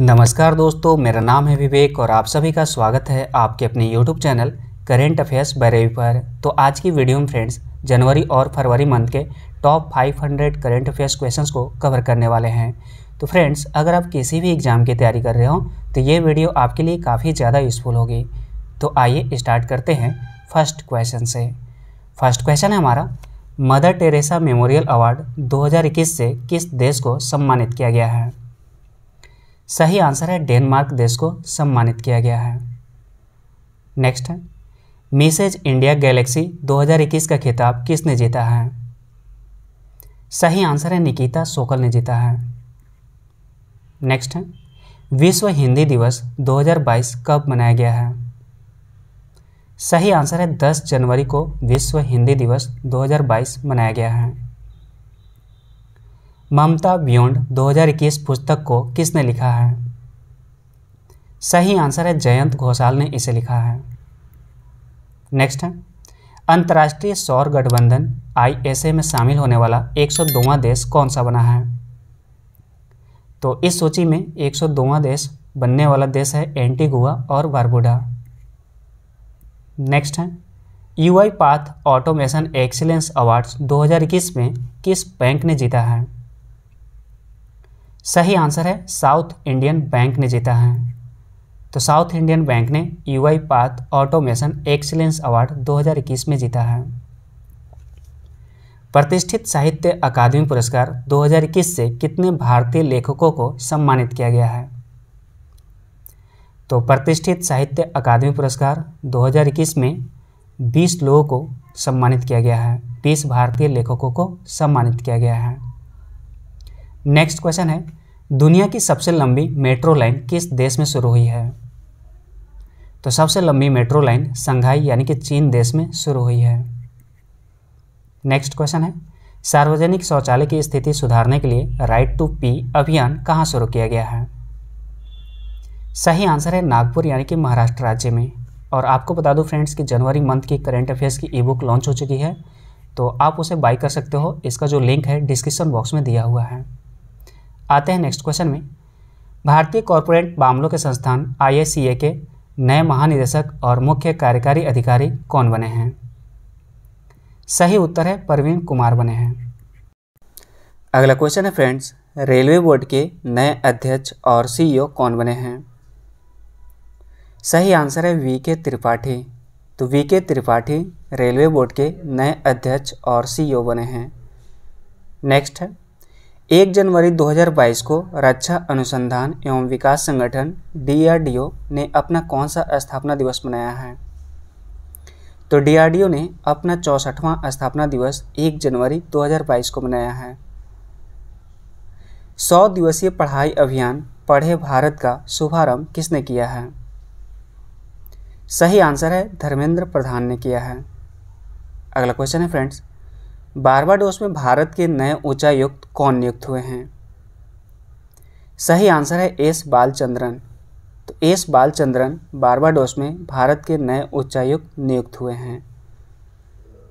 नमस्कार दोस्तों मेरा नाम है विवेक और आप सभी का स्वागत है आपके अपने यूट्यूब चैनल करेंट अफेयर्स बरेवी पर तो आज की वीडियो में फ्रेंड्स जनवरी और फरवरी मंथ के टॉप 500 करेंट अफेयर्स क्वेश्चंस को कवर करने वाले हैं तो फ्रेंड्स अगर आप किसी भी एग्ज़ाम की तैयारी कर रहे हो तो ये वीडियो आपके लिए काफ़ी ज़्यादा यूज़फुल होगी तो आइए स्टार्ट करते हैं फर्स्ट क्वेश्चन से फर्स्ट क्वेश्चन है हमारा मदर टेरेसा मेमोरियल अवार्ड 2021 से किस देश को सम्मानित किया गया है सही आंसर है डेनमार्क देश को सम्मानित किया गया है नेक्स्ट है मिसेज इंडिया गैलेक्सी 2021 का खिताब किसने जीता है सही आंसर है निकिता सोकल ने जीता है नेक्स्ट है विश्व हिंदी दिवस 2022 कब मनाया गया है सही आंसर है 10 जनवरी को विश्व हिंदी दिवस 2022 मनाया गया है ममता बियॉन्ड 2021 पुस्तक को किसने लिखा है सही आंसर है जयंत घोषाल ने इसे लिखा है नेक्स्ट है अंतर्राष्ट्रीय सौर गठबंधन आई में शामिल होने वाला एक देश कौन सा बना है तो इस सूची में एक देश बनने वाला देश है एंटीगुआ और बारबुडा नेक्स्ट है UiPath automation excellence awards 2021 में किस बैंक ने जीता है सही आंसर है साउथ इंडियन बैंक ने जीता है तो साउथ इंडियन बैंक ने UiPath automation excellence award 2021 में जीता है प्रतिष्ठित साहित्य अकादमी पुरस्कार 2021 से कितने भारतीय लेखकों को सम्मानित किया गया है तो प्रतिष्ठित साहित्य अकादमी पुरस्कार 2021 में 20 लोगों को सम्मानित किया गया है 20 भारतीय लेखकों को सम्मानित किया गया है नेक्स्ट क्वेश्चन है दुनिया की सबसे लंबी मेट्रो लाइन किस देश में शुरू हुई है तो सबसे लंबी मेट्रो लाइन संघाई यानी कि चीन देश में शुरू हुई है नेक्स्ट क्वेश्चन है सार्वजनिक शौचालय की स्थिति सुधारने के लिए राइट टू पी अभियान कहाँ शुरू किया गया है सही आंसर है नागपुर यानी कि महाराष्ट्र राज्य में और आपको बता दूं फ्रेंड्स कि जनवरी मंथ की करेंट अफेयर्स की ई बुक लॉन्च हो चुकी है तो आप उसे बाई कर सकते हो इसका जो लिंक है डिस्क्रिप्शन बॉक्स में दिया हुआ है आते हैं नेक्स्ट क्वेश्चन में भारतीय कॉरपोरेट मामलों के संस्थान आई के नए महानिदेशक और मुख्य कार्यकारी अधिकारी कौन बने हैं सही उत्तर है परवीन कुमार बने हैं अगला क्वेश्चन है फ्रेंड्स रेलवे बोर्ड के नए अध्यक्ष और सीईओ e कौन बने हैं सही आंसर है वी के त्रिपाठी तो वी के त्रिपाठी रेलवे बोर्ड के नए अध्यक्ष और सीईओ e बने हैं नेक्स्ट है एक जनवरी 2022 को रक्षा अनुसंधान एवं विकास संगठन डी ने अपना कौन सा स्थापना दिवस मनाया है तो डी ने अपना चौसठवां स्थापना दिवस 1 जनवरी 2022 को मनाया है सौ दिवसीय पढ़ाई अभियान पढ़े भारत का शुभारंभ किसने किया है सही आंसर है धर्मेंद्र प्रधान ने किया है अगला क्वेश्चन है फ्रेंड्स बारबाडोस में भारत के नए उच्चायुक्त कौन नियुक्त हुए हैं सही आंसर है एस बालचंद्रन तो एस बालचंद्रन बारबाडोस में भारत के नए उच्चायुक्त नियुक्त हुए हैं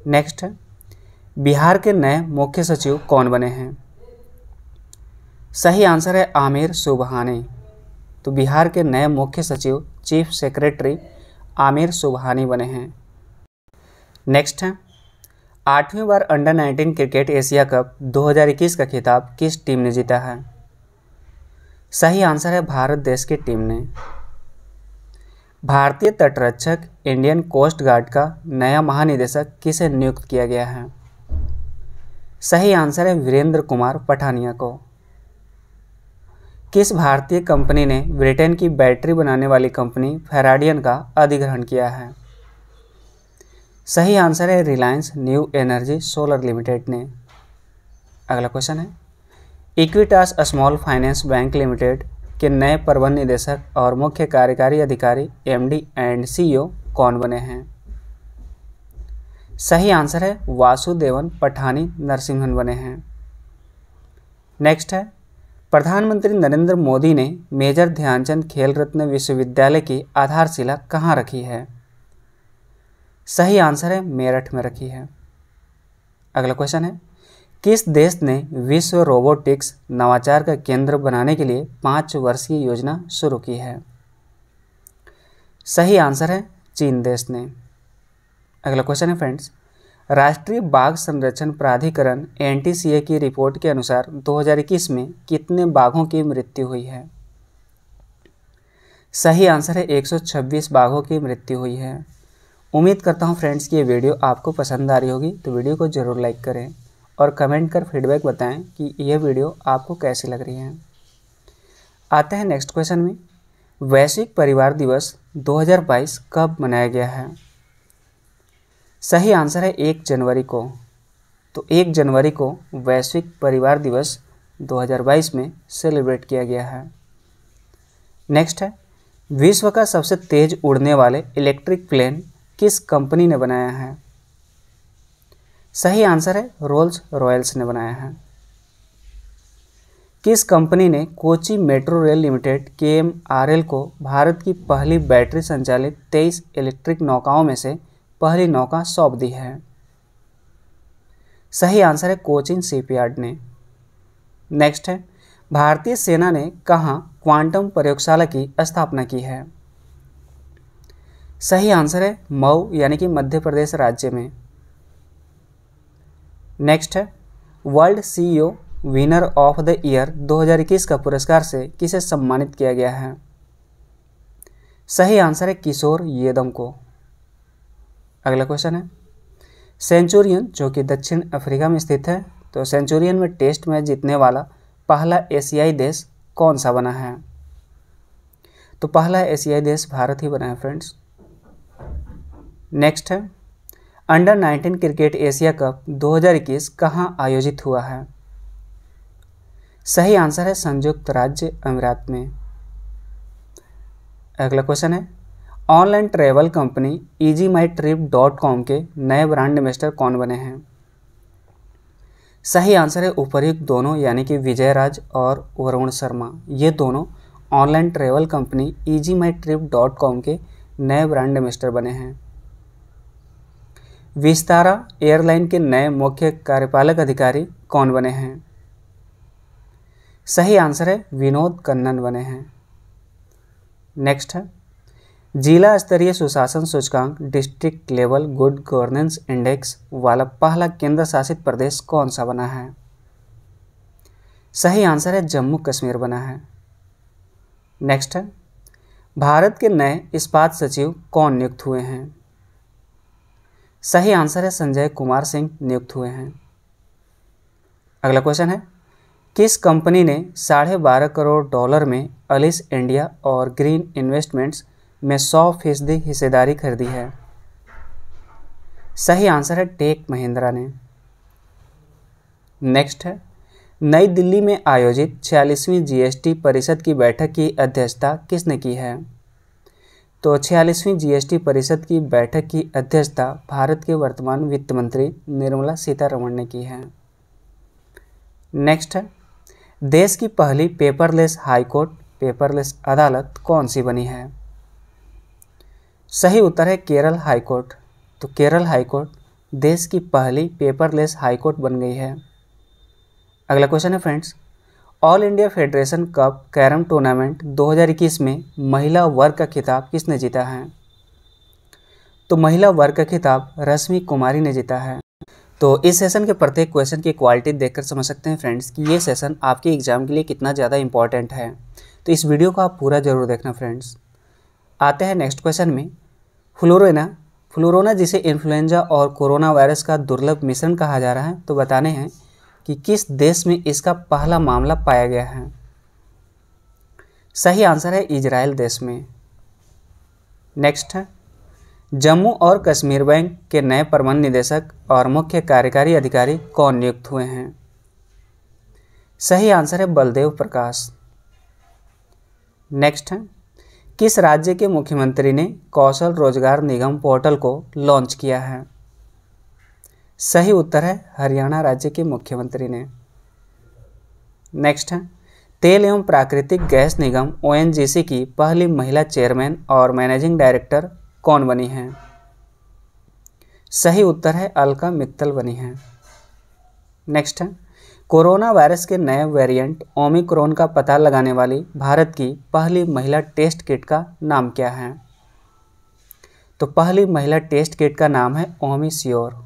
नेक्स्ट बिहार के नए मुख्य सचिव कौन बने हैं सही आंसर है आमिर सुबहानी तो बिहार के नए मुख्य सचिव चीफ सेक्रेटरी आमिर सुबहानी बने हैं नेक्स्ट है आठवीं बार अंडर 19 क्रिकेट एशिया कप 2021 का खिताब किस टीम ने जीता है सही आंसर है भारत देश की टीम ने भारतीय तटरक्षक इंडियन कोस्ट गार्ड का नया महानिदेशक किसे नियुक्त किया गया है सही आंसर है वीरेंद्र कुमार पठानिया को किस भारतीय कंपनी ने ब्रिटेन की बैटरी बनाने वाली कंपनी फेराडियन का अधिग्रहण किया है सही आंसर है Reliance new energy solar limited ने अगला क्वेश्चन है Equitas small finance bank limited के नए प्रबंध निदेशक और मुख्य कार्यकारी अधिकारी एमडी एंड सीईओ कौन बने हैं सही आंसर है वासुदेवन पठानी नरसिंहन बने हैं नेक्स्ट है प्रधानमंत्री नरेंद्र मोदी ने मेजर ध्यानचंद खेल रत्न विश्वविद्यालय की आधारशिला कहाँ रखी है सही आंसर है मेरठ में रखी है अगला क्वेश्चन है किस देश ने विश्व रोबोटिक्स नवाचार का केंद्र बनाने के लिए पाँच की योजना शुरू की है सही आंसर है चीन देश ने अगला क्वेश्चन है फ्रेंड्स राष्ट्रीय बाघ संरक्षण प्राधिकरण एन की रिपोर्ट के अनुसार 2021 में कितने बाघों की मृत्यु हुई है सही आंसर है 126 बाघों की मृत्यु हुई है उम्मीद करता हूँ फ्रेंड्स कि ये वीडियो आपको पसंद आ रही होगी तो वीडियो को ज़रूर लाइक करें और कमेंट कर फीडबैक बताएं कि यह वीडियो आपको कैसी लग रही है आते हैं नेक्स्ट क्वेश्चन में वैश्विक परिवार दिवस 2022 कब मनाया गया है सही आंसर है एक जनवरी को तो एक जनवरी को वैश्विक परिवार दिवस 2022 में सेलिब्रेट किया गया है नेक्स्ट है विश्व का सबसे तेज उड़ने वाले इलेक्ट्रिक प्लेन किस कंपनी ने बनाया है सही आंसर है रोल्स रॉयल्स ने बनाया है किस कंपनी ने कोची मेट्रो रेल लिमिटेड के एम आर एल को भारत की पहली बैटरी संचालित तेईस इलेक्ट्रिक नौकाओं में से पहली नौका सौंप दी है सही आंसर है कोचिन सीपयार्ड ने नेक्स्ट है भारतीय सेना ने कहाँ क्वांटम प्रयोगशाला की स्थापना की है सही आंसर है मऊ यानी कि मध्य प्रदेश राज्य में नेक्स्ट है world CEO winner of the year 2021 का पुरस्कार से किसे सम्मानित किया गया है सही आंसर है किशोर येदम को अगला क्वेश्चन है सेंचुरियन जो कि दक्षिण अफ्रीका में स्थित है तो सेंचुरियन में टेस्ट मैच जीतने वाला पहला एशियाई देश कौन सा बना है तो पहला एशियाई देश भारत ही बना है फ्रेंड्स नेक्स्ट है अंडर 19 क्रिकेट एशिया कप 2021 कहाँ आयोजित हुआ है सही आंसर है संयुक्त राज्य अमीरात में अगला क्वेश्चन है online travel company easy my trip dot com के नए ब्रांड एम्बेस्टर कौन बने हैं सही आंसर है उपरयुक्त दोनों यानी कि विजय राज और वरुण शर्मा ये दोनों online travel company easy my trip dot com के नए ब्रांड एम्बेस्टर बने हैं विस्तारा एयरलाइन के नए मुख्य कार्यपालक अधिकारी कौन बने हैं सही आंसर है विनोद कन्नन बने हैं नेक्स्ट है जिला स्तरीय सुशासन सूचकांक district level good governance index वाला पहला केंद्र शासित प्रदेश कौन सा बना है सही आंसर है जम्मू कश्मीर बना है नेक्स्ट है भारत के नए इस्पात सचिव कौन नियुक्त हुए हैं सही आंसर है संजय कुमार सिंह नियुक्त हुए हैं अगला क्वेश्चन है किस कंपनी ने साढ़े बारह करोड़ डॉलर में अलिस इंडिया और ग्रीन इन्वेस्टमेंट्स में सौ फीसदी हिस्सेदारी खरीदी है सही आंसर है टेक महिंद्रा ने नेक्स्ट है नई दिल्ली में आयोजित छियालीसवीं जीएसटी परिषद की बैठक की अध्यक्षता किसने की है तो छियालीसवीं जीएसटी परिषद की बैठक की अध्यक्षता भारत के वर्तमान वित्त मंत्री निर्मला सीतारमण ने की है नेक्स्ट है देश की पहली पेपरलेस हाईकोर्ट पेपरलेस अदालत कौन सी बनी है सही उत्तर है केरल हाईकोर्ट तो केरल हाईकोर्ट देश की पहली पेपरलेस हाईकोर्ट बन गई है अगला क्वेश्चन है friends all India federation cup carrom tournament 2021 में महिला वर्ग का खिताब किसने जीता है तो महिला वर्ग का खिताब रश्मि कुमारी ने जीता है तो इस सेशन के प्रत्येक क्वेश्चन की क्वालिटी देखकर समझ सकते हैं फ्रेंड्स कि ये सेशन आपके एग्जाम के लिए कितना ज़्यादा इंपॉर्टेंट है तो इस वीडियो को आप पूरा ज़रूर देखना फ्रेंड्स आते हैं नेक्स्ट क्वेश्चन में फ्लोरोना फ्लोरोना जिसे इन्फ्लुएंजा और कोरोना वायरस का दुर्लभ मिश्रण कहा जा रहा है तो बताने हैं कि किस देश में इसका पहला मामला पाया गया है सही आंसर है इजराइल देश में नेक्स्ट है जम्मू और कश्मीर बैंक के नए प्रबंध निदेशक और मुख्य कार्यकारी अधिकारी कौन नियुक्त हुए हैं सही आंसर है बलदेव प्रकाश नेक्स्ट है किस राज्य के मुख्यमंत्री ने कौशल रोजगार निगम पोर्टल को लॉन्च किया है सही उत्तर है हरियाणा राज्य के मुख्यमंत्री ने नेक्स्ट है तेल एवं प्राकृतिक गैस निगम ओ की पहली महिला चेयरमैन और मैनेजिंग डायरेक्टर कौन बनी है सही उत्तर है अलका मित्तल बनी है नेक्स्ट है कोरोना वायरस के नए वेरिएंट ओमिक्रोन का पता लगाने वाली भारत की पहली महिला टेस्ट किट का नाम क्या है तो पहली महिला टेस्ट किट का नाम है ओमिस्योर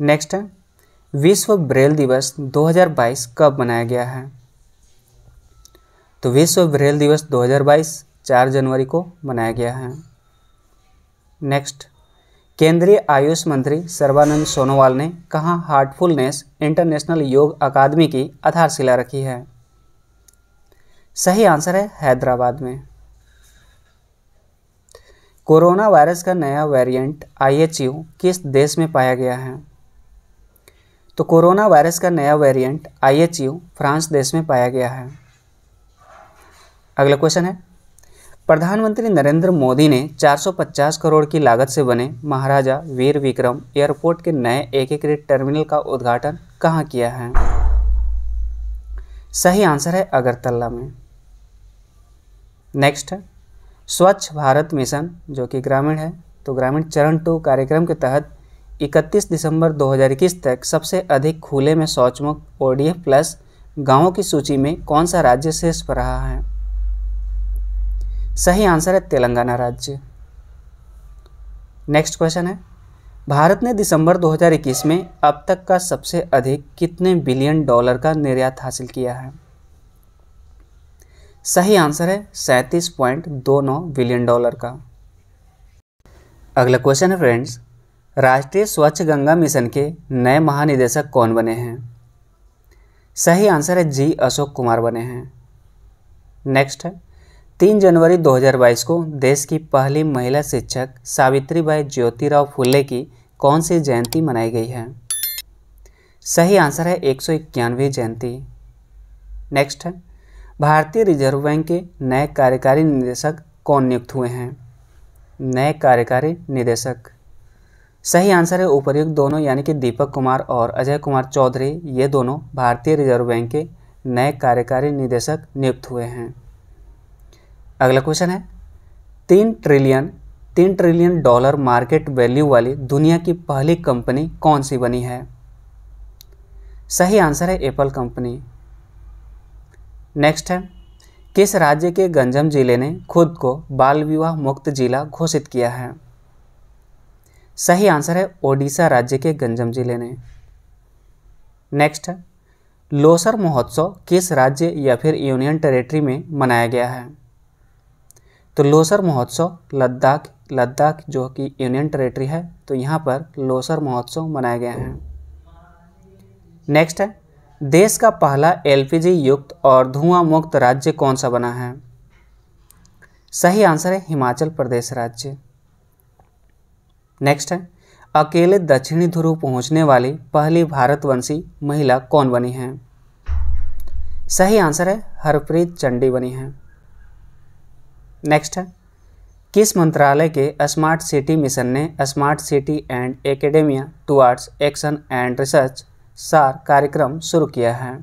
नेक्स्ट है विश्व ब्रेल दिवस 2022 कब मनाया गया है तो विश्व ब्रेल दिवस 2022 4 जनवरी को मनाया गया है नेक्स्ट केंद्रीय आयुष मंत्री सर्बानंद सोनोवाल ने कहा हार्टफुलनेस इंटरनेशनल योग अकादमी की आधारशिला रखी है सही आंसर है हैदराबाद में कोरोना वायरस का नया वेरिएंट आई किस देश में पाया गया है तो कोरोना वायरस का नया वेरिएंट आई फ्रांस देश में पाया गया है अगला क्वेश्चन है प्रधानमंत्री नरेंद्र मोदी ने 450 करोड़ की लागत से बने महाराजा वीर विक्रम एयरपोर्ट के नए एकीकृत टर्मिनल का उद्घाटन कहाँ किया है सही आंसर है अगरतला में नेक्स्ट स्वच्छ भारत मिशन जो कि ग्रामीण है तो ग्रामीण चरण टू कार्यक्रम के तहत 31 दिसंबर 2021 तक सबसे अधिक खुले में शौचमुक्त ओडीएफ प्लस गांवों की सूची में कौन सा राज्य शीर्ष पर रहा है सही आंसर है तेलंगाना राज्य नेक्स्ट क्वेश्चन है भारत ने दिसंबर 2021 में अब तक का सबसे अधिक कितने बिलियन डॉलर का निर्यात हासिल किया है सही आंसर है सैंतीस दो नौ बिलियन डॉलर का अगला क्वेश्चन है फ्रेंड्स राष्ट्रीय स्वच्छ गंगा मिशन के नए महानिदेशक कौन बने हैं सही आंसर है जी अशोक कुमार बने हैं नेक्स्ट है तीन जनवरी 2022 को देश की पहली महिला शिक्षक सावित्रीबाई ज्योतिराव फुले की कौन सी जयंती मनाई गई है सही आंसर है एक सौ जयंती नेक्स्ट है भारतीय रिजर्व बैंक के नए कार्यकारी निदेशक कौन नियुक्त हुए हैं नए कार्यकारी निदेशक सही आंसर है उपरयुक्त दोनों यानी कि दीपक कुमार और अजय कुमार चौधरी ये दोनों भारतीय रिजर्व बैंक के नए कार्यकारी निदेशक नियुक्त हुए हैं अगला क्वेश्चन है तीन ट्रिलियन तीन ट्रिलियन डॉलर मार्केट वैल्यू वाली दुनिया की पहली कंपनी कौन सी बनी है सही आंसर है एप्पल कंपनी नेक्स्ट है किस राज्य के गंजम जिले ने खुद को बाल विवाह मुक्त जिला घोषित किया है सही आंसर है ओडिशा राज्य के गंजम जिले ने नेक्स्ट है लोसर महोत्सव किस राज्य या फिर यूनियन टेरेटरी में मनाया गया है तो लोसर महोत्सव लद्दाख लद्दाख जो कि यूनियन टेरेटरी है तो यहाँ पर लोसर महोत्सव मनाया गया है नेक्स्ट है देश का पहला एलपीजी युक्त और धुआं मुक्त राज्य कौन सा बना है सही आंसर है हिमाचल प्रदेश राज्य नेक्स्ट है अकेले दक्षिणी ध्रुव पहुंचने वाली पहली भारतवंशी महिला कौन बनी है सही आंसर है हरप्रीत चंडी बनी है नेक्स्ट है किस मंत्रालय के स्मार्ट सिटी मिशन ने smart city and academia towards action and research SAAR कार्यक्रम शुरू किया है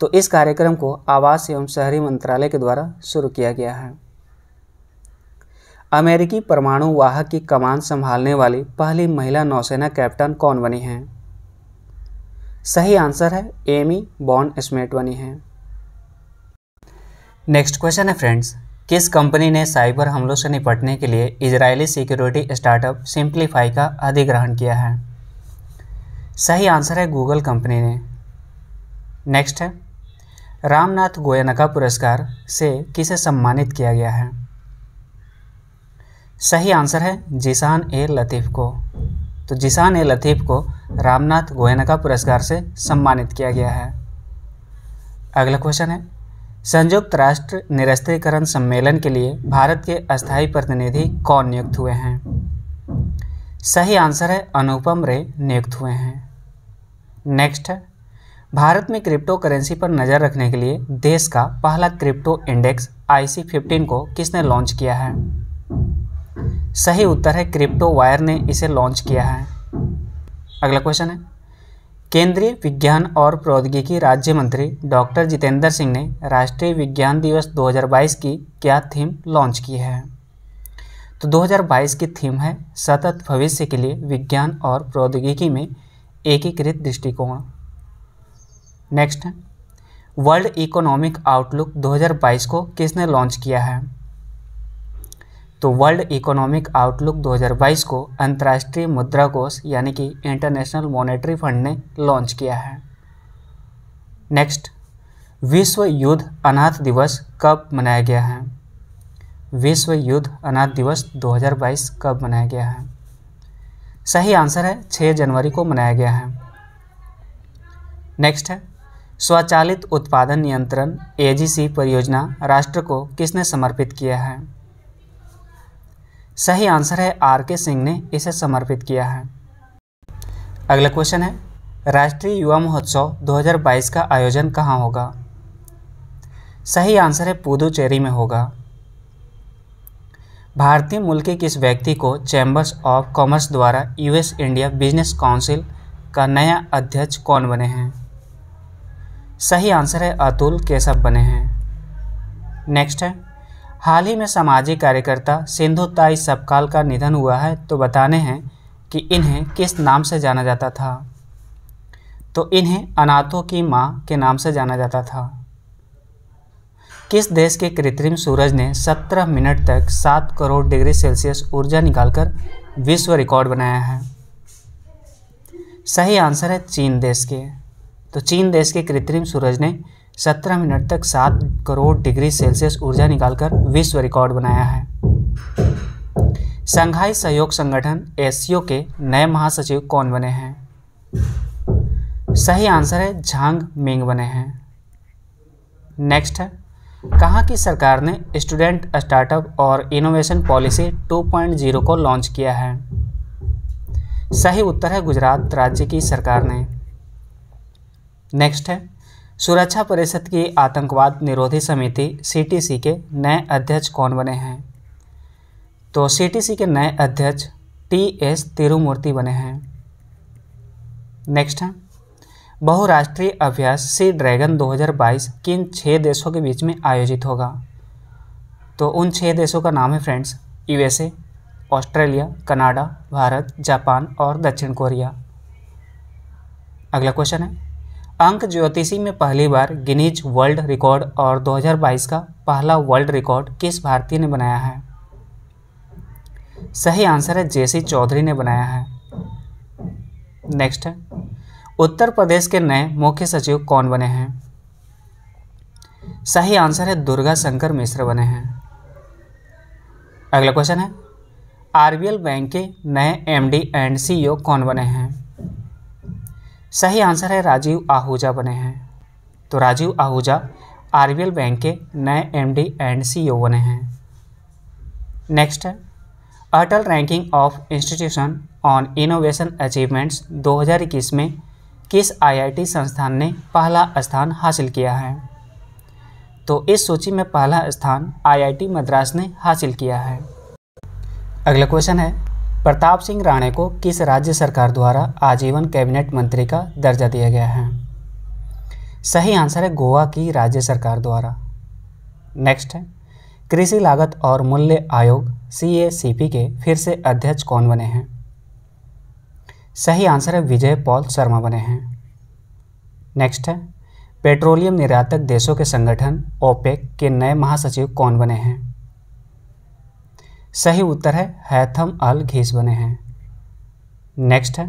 तो इस कार्यक्रम को आवास एवं शहरी मंत्रालय के द्वारा शुरू किया गया है अमेरिकी परमाणु वाहक की कमान संभालने वाली पहली महिला नौसेना कैप्टन कौन बनी हैं सही आंसर है एमी बॉन स्मेट बनी है नेक्स्ट क्वेश्चन है फ्रेंड्स किस कंपनी ने साइबर हमलों से निपटने के लिए इजरायली सिक्योरिटी स्टार्टअप सिंप्लीफाई का अधिग्रहण किया है सही आंसर है गूगल कंपनी ने नेक्स्ट है रामनाथ गोयनका पुरस्कार से किसे सम्मानित किया गया है सही आंसर है जिसान ए लतीफ़ को तो जिसान ए लतीफ़ को रामनाथ गोयनका पुरस्कार से सम्मानित किया गया है अगला क्वेश्चन है संयुक्त राष्ट्र निरस्त्रीकरण सम्मेलन के लिए भारत के अस्थायी प्रतिनिधि कौन नियुक्त हुए हैं सही आंसर है अनुपम रे नियुक्त हुए हैं नेक्स्ट है भारत में क्रिप्टो करेंसी पर नज़र रखने के लिए देश का पहला क्रिप्टो इंडेक्स आईसी 15 को किसने लॉन्च किया है सही उत्तर है क्रिप्टो वायर ने इसे लॉन्च किया है अगला क्वेश्चन है केंद्रीय विज्ञान और प्रौद्योगिकी राज्य मंत्री डॉक्टर जितेंद्र सिंह ने राष्ट्रीय विज्ञान दिवस 2022 की क्या थीम लॉन्च की है तो 2022 की थीम है सतत भविष्य के लिए विज्ञान और प्रौद्योगिकी में एकीकृत दृष्टिकोण नेक्स्ट है वर्ल्ड इकोनॉमिक आउटलुक 2022 को किसने लॉन्च किया है तो वर्ल्ड इकोनॉमिक आउटलुक 2022 को अंतर्राष्ट्रीय मुद्रा कोष यानी कि इंटरनेशनल मॉनेटरी फंड ने लॉन्च किया है नेक्स्ट विश्व युद्ध अनाथ दिवस कब मनाया गया है विश्व युद्ध अनाथ दिवस 2022 कब मनाया गया है सही आंसर है 6 जनवरी को मनाया गया है नेक्स्ट है स्वचालित उत्पादन नियंत्रण एजीसी परियोजना राष्ट्र को किसने समर्पित किया है सही आंसर है आर के सिंह ने इसे समर्पित किया है अगला क्वेश्चन है राष्ट्रीय युवा महोत्सव 2022 का आयोजन कहाँ होगा सही आंसर है पुदुचेरी में होगा भारतीय मूल के किस व्यक्ति को चैम्बर्स ऑफ कॉमर्स द्वारा यूएस इंडिया बिजनेस काउंसिल का नया अध्यक्ष कौन बने हैं सही आंसर है अतुल केशव बने हैं नेक्स्ट है हाल ही में सामाजिक कार्यकर्ता सिंधु ताई सपकाल का निधन हुआ है तो बताने हैं कि इन्हें किस नाम से जाना जाता था तो इन्हें अनाथों की माँ के नाम से जाना जाता था किस देश के कृत्रिम सूरज ने 17 मिनट तक 7 करोड़ डिग्री सेल्सियस ऊर्जा निकालकर विश्व रिकॉर्ड बनाया है सही आंसर है चीन देश के तो चीन देश के कृत्रिम सूरज ने सत्रह मिनट तक सात करोड़ डिग्री सेल्सियस ऊर्जा निकालकर विश्व रिकॉर्ड बनाया है संघाई सहयोग संगठन एस के नए महासचिव कौन बने हैं सही आंसर है झांग मिंग बने हैं नेक्स्ट है कहाँ की सरकार ने स्टूडेंट स्टार्टअप और इनोवेशन पॉलिसी 2.0 को लॉन्च किया है सही उत्तर है गुजरात राज्य की सरकार ने नेक्स्ट है सुरक्षा परिषद की आतंकवाद निरोधी समिति सीटीसी के नए अध्यक्ष कौन बने हैं तो सीटीसी के नए अध्यक्ष टी एस तिरुमूर्ति बने हैं नेक्स्ट है बहुराष्ट्रीय अभ्यास सी ड्रैगन 2022 किन छः देशों के बीच में आयोजित होगा तो उन छः देशों का नाम है friends USA Australia Canada Bharat Japan और दक्षिण कोरिया अगला क्वेश्चन है अंक ज्योतिषी में पहली बार गिनीज वर्ल्ड रिकॉर्ड और 2022 का पहला वर्ल्ड रिकॉर्ड किस भारतीय ने बनाया है सही आंसर है जे चौधरी ने बनाया है नेक्स्ट है उत्तर प्रदेश के नए मुख्य सचिव कौन बने हैं सही आंसर है दुर्गा शंकर मिश्र बने हैं अगला क्वेश्चन है आरबीएल बैंक के नए एमडी एंड सीईओ कौन बने हैं सही आंसर है राजीव आहूजा बने हैं तो राजीव आहूजा आर बैंक के नए एमडी एंड सीईओ बने हैं नेक्स्ट है Atal ranking of institution on innovation achievements 2021 में किस आईआईटी संस्थान ने पहला स्थान हासिल किया है तो इस सूची में पहला स्थान आईआईटी मद्रास ने हासिल किया है अगला क्वेश्चन है प्रताप सिंह राणे को किस राज्य सरकार द्वारा आजीवन कैबिनेट मंत्री का दर्जा दिया गया है सही आंसर है गोवा की राज्य सरकार द्वारा नेक्स्ट है कृषि लागत और मूल्य आयोग सी के फिर से अध्यक्ष कौन बने हैं सही आंसर है विजय पॉल शर्मा बने हैं नेक्स्ट है पेट्रोलियम निर्यातक देशों के संगठन ओपेक के नए महासचिव कौन बने हैं सही उत्तर है हैथम अल घीस बने हैं नेक्स्ट है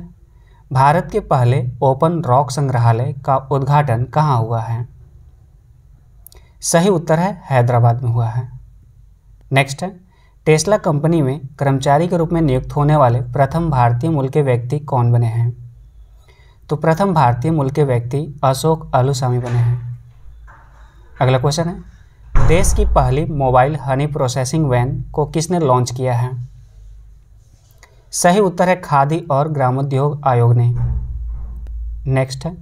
भारत के पहले ओपन रॉक संग्रहालय का उद्घाटन कहाँ हुआ है सही उत्तर है हैदराबाद में हुआ है नेक्स्ट है टेस्ला कंपनी में कर्मचारी के रूप में नियुक्त होने वाले प्रथम भारतीय मूल के व्यक्ति कौन बने हैं तो प्रथम भारतीय मूल के व्यक्ति अशोक आलूसामी बने हैं अगला क्वेश्चन है देश की पहली मोबाइल हनी प्रोसेसिंग वैन को किसने लॉन्च किया है सही उत्तर है खादी और ग्रामोद्योग आयोग ने नेक्स्ट है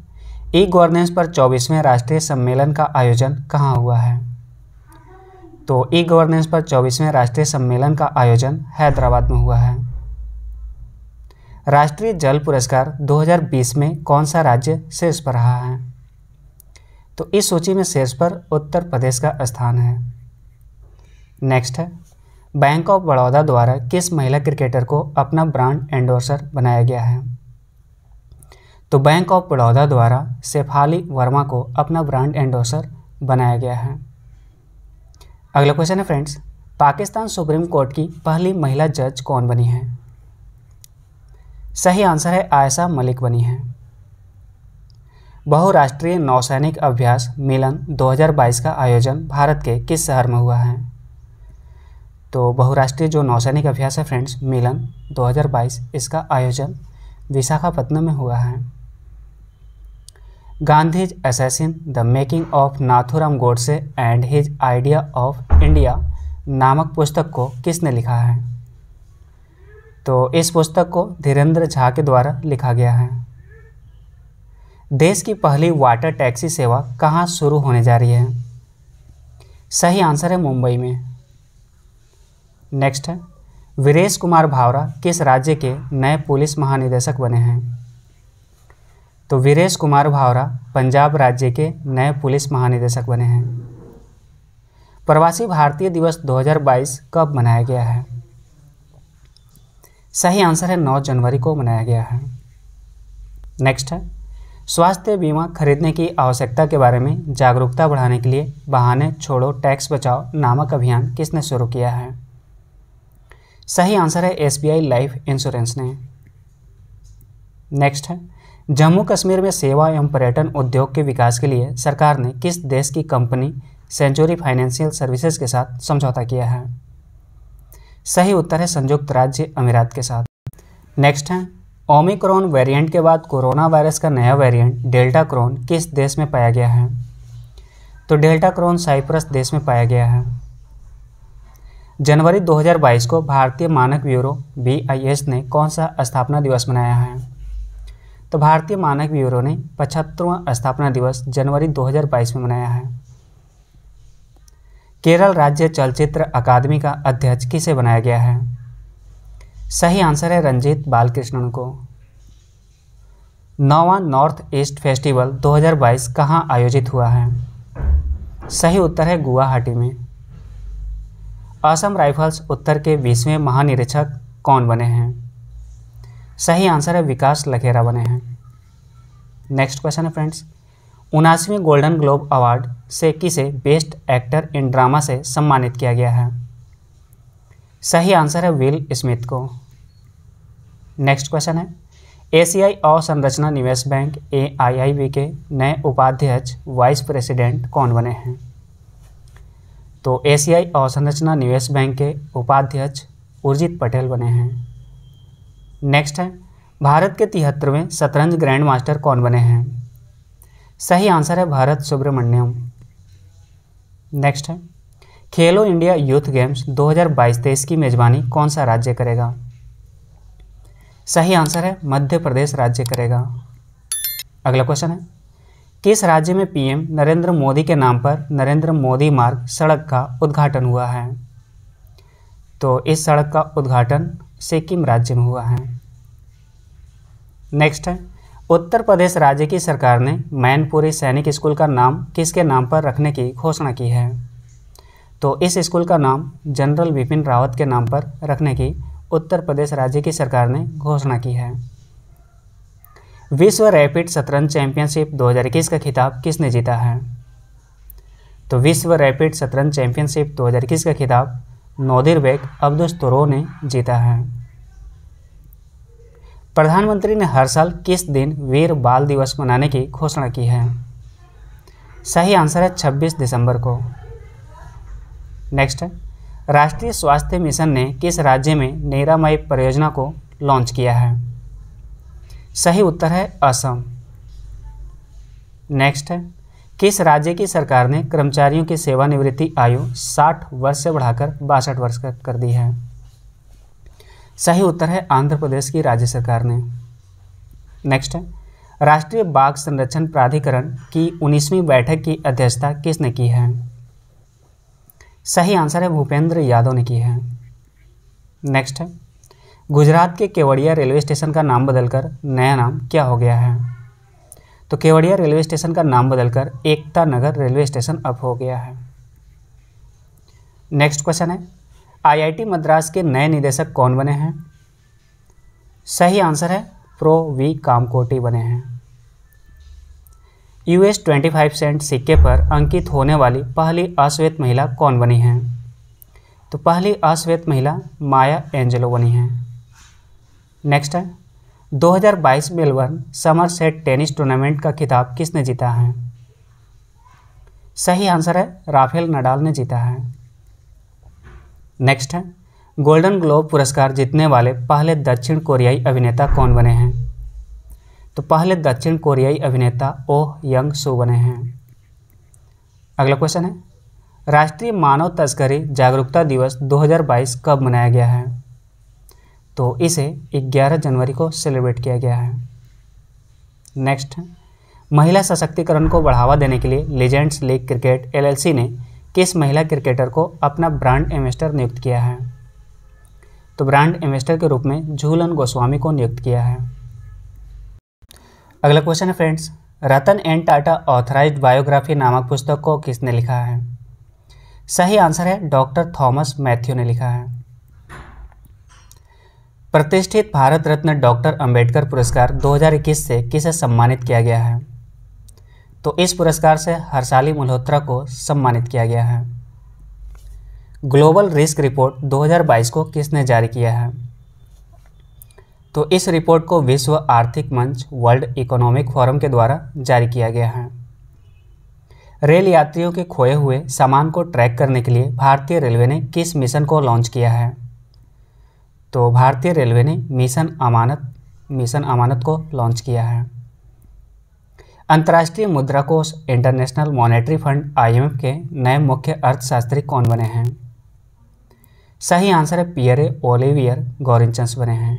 ई गवर्नेंस पर चौबीसवें राष्ट्रीय सम्मेलन का आयोजन कहाँ हुआ है तो ई गवर्नेंस पर चौबीसवें राष्ट्रीय सम्मेलन का आयोजन हैदराबाद में हुआ है राष्ट्रीय जल पुरस्कार 2020 में कौन सा राज्य शीर्ष पर रहा है तो इस सूची में शीर्ष पर उत्तर प्रदेश का स्थान है नेक्स्ट है बैंक ऑफ बड़ौदा द्वारा किस महिला क्रिकेटर को अपना ब्रांड एंडोर्सर बनाया गया है तो बैंक ऑफ बड़ौदा द्वारा शेफाली वर्मा को अपना ब्रांड एंडोर्सर बनाया गया है अगला क्वेश्चन है फ्रेंड्स पाकिस्तान सुप्रीम कोर्ट की पहली महिला जज कौन बनी है सही आंसर है आयशा मलिक बनी है बहुराष्ट्रीय नौसैनिक अभ्यास मिलन 2022 का आयोजन भारत के किस शहर में हुआ है तो बहुराष्ट्रीय जो नौसैनिक अभ्यास है फ्रेंड्स मिलन 2022 इसका आयोजन विशाखापट्टनम में हुआ है Gandhi's assassin the making of Nathuram Godse and his idea of India नामक पुस्तक को किसने लिखा है तो इस पुस्तक को धीरेन्द्र झा के द्वारा लिखा गया है देश की पहली वाटर टैक्सी सेवा कहाँ शुरू होने जा रही है सही आंसर है मुंबई में नेक्स्ट है वीरेश कुमार भावरा किस राज्य के नए पुलिस महानिदेशक बने हैं तो वीरेश कुमार भावरा पंजाब राज्य के नए पुलिस महानिदेशक बने हैं प्रवासी भारतीय दिवस 2022 कब मनाया गया है सही आंसर है 9 जनवरी को मनाया गया है नेक्स्ट है स्वास्थ्य बीमा खरीदने की आवश्यकता के बारे में जागरूकता बढ़ाने के लिए बहाने छोड़ो टैक्स बचाओ नामक अभियान किसने शुरू किया है सही आंसर है एसबीआई लाइफ इंश्योरेंस ने नेक्स्ट है जम्मू कश्मीर में सेवा एवं पर्यटन उद्योग के विकास के लिए सरकार ने किस देश की कंपनी सेंचुरी फाइनेंशियल सर्विसेज के साथ समझौता किया है सही उत्तर है संयुक्त राज्य अमीरात के साथ नेक्स्ट है ओमिक्रॉन वेरिएंट के बाद कोरोना वायरस का नया वेरिएंट डेल्टा क्रोन किस देश में पाया गया है तो डेल्टा क्रोन साइप्रस देश में पाया गया है जनवरी 2022 को भारतीय मानक ब्यूरो बी ने कौन सा स्थापना दिवस मनाया है तो भारतीय मानक ब्यूरो ने पचहत्तरवा स्थापना दिवस जनवरी 2022 में मनाया है केरल राज्य चलचित्र अकादमी का अध्यक्ष किसे बनाया गया है सही आंसर है रंजीत बालकृष्णन को नौवा नॉर्थ ईस्ट फेस्टिवल 2022 कहाँ आयोजित हुआ है सही उत्तर है गुवाहाटी में असम राइफल्स उत्तर के बीसवें महानिरीक्षक कौन बने हैं सही आंसर है विकास लखेरा बने हैं नेक्स्ट क्वेश्चन है फ्रेंड्स उनासीवें गोल्डन ग्लोब अवार्ड से किसे बेस्ट एक्टर इन ड्रामा से सम्मानित किया गया है सही आंसर है विल स्मिथ को नेक्स्ट क्वेश्चन है एसीआई अवसंरचना निवेश बैंक ए के नए उपाध्यक्ष वाइस प्रेसिडेंट कौन बने हैं तो एसीआई अवसंरचना निवेश बैंक के उपाध्यक्ष उर्जित पटेल बने हैं नेक्स्ट है भारत के तिहत्तरवें शतरंज ग्रैंड मास्टर कौन बने हैं सही आंसर है भारत सुब्रमण्यम नेक्स्ट है खेलो इंडिया यूथ गेम्स 2022-23 की मेज़बानी कौन सा राज्य करेगा सही आंसर है मध्य प्रदेश राज्य करेगा अगला क्वेश्चन है किस राज्य में पीएम नरेंद्र मोदी के नाम पर नरेंद्र मोदी मार्ग सड़क का उद्घाटन हुआ है तो इस सड़क का उद्घाटन सिक्किम राज्य में हुआ है नेक्स्ट है उत्तर प्रदेश राज्य की सरकार ने मैनपुरी सैनिक स्कूल का नाम किसके नाम पर रखने की घोषणा की है तो इस स्कूल का नाम जनरल बिपिन रावत के नाम पर रखने की उत्तर प्रदेश राज्य की सरकार ने घोषणा की है विश्व रैपिड शतरंज चैंपियनशिप 2021 का खिताब किसने जीता है तो विश्व रैपिड शतरंज चैंपियनशिप 2021 का खिताब नोदिर बेग अब्दुस्तरो ने जीता है प्रधानमंत्री ने हर साल किस दिन वीर बाल दिवस मनाने की घोषणा की है सही आंसर है 26 दिसंबर को नेक्स्ट है राष्ट्रीय स्वास्थ्य मिशन ने किस राज्य में नेरामय परियोजना को लॉन्च किया है सही उत्तर है असम नेक्स्ट है किस राज्य की सरकार ने कर्मचारियों की सेवानिवृत्ति आयु 60 वर्ष से बढ़ाकर बासठ वर्ष कर, कर दी है सही उत्तर है आंध्र प्रदेश की राज्य सरकार ने नेक्स्ट है राष्ट्रीय बाघ संरक्षण प्राधिकरण की 19वीं बैठक की अध्यक्षता किसने की है सही आंसर है भूपेंद्र यादव ने की है नेक्स्ट है गुजरात के केवड़िया रेलवे स्टेशन का नाम बदलकर नया नाम क्या हो गया है तो केवड़िया रेलवे स्टेशन का नाम बदलकर एकता नगर रेलवे स्टेशन अब हो गया है नेक्स्ट क्वेश्चन है आईआईटी मद्रास के नए निदेशक कौन बने हैं सही आंसर है प्रो वी कामकोटी बने हैं यूएस 25 सेंट सिक्के पर अंकित होने वाली पहली अश्वेत महिला कौन बनी है तो पहली अश्वेत महिला माया एंजेलो बनी है नेक्स्ट है 2022 Melbourne summer set tennis tournament का खिताब किसने जीता है सही आंसर है राफेल नडाल ने जीता है नेक्स्ट है गोल्डन ग्लोब पुरस्कार जीतने वाले पहले दक्षिण कोरियाई अभिनेता कौन बने हैं तो पहले दक्षिण कोरियाई अभिनेता ओह यंग सो बने हैं अगला क्वेश्चन है राष्ट्रीय मानव तस्करी जागरूकता दिवस 2022 कब मनाया गया है तो इसे 11 जनवरी को सेलिब्रेट किया गया है नेक्स्ट महिला सशक्तिकरण को बढ़ावा देने के लिए लेजेंड्स लीग क्रिकेट एलएलसी ने किस महिला क्रिकेटर को अपना ब्रांड एम्बेस्टर नियुक्त किया है तो ब्रांड एम्बेस्टर के रूप में झूलन गोस्वामी को नियुक्त किया है अगला क्वेश्चन है friends Ratan N Tata authorised biography नामक पुस्तक को किसने लिखा है सही आंसर है डॉक्टर थॉमस मैथ्यू ने लिखा है प्रतिष्ठित भारत रत्न डॉक्टर अंबेडकर पुरस्कार 2021 से किसे सम्मानित किया गया है तो इस पुरस्कार से हर्षाली मल्होत्रा को सम्मानित किया गया है ग्लोबल रिस्क रिपोर्ट 2022 को किसने जारी किया है तो इस रिपोर्ट को विश्व आर्थिक मंच वर्ल्ड इकोनॉमिक फोरम के द्वारा जारी किया गया है रेल यात्रियों के खोए हुए सामान को ट्रैक करने के लिए भारतीय रेलवे ने किस मिशन को लॉन्च किया है तो भारतीय रेलवे ने मिशन अमानत मिशन अमानत को लॉन्च किया है अंतर्राष्ट्रीय मुद्रा कोष इंटरनेशनल मॉनेटरी फंड आई के नए मुख्य अर्थशास्त्री कौन बने हैं सही आंसर है पियरे ओलिवियर गोरिंचंस बने हैं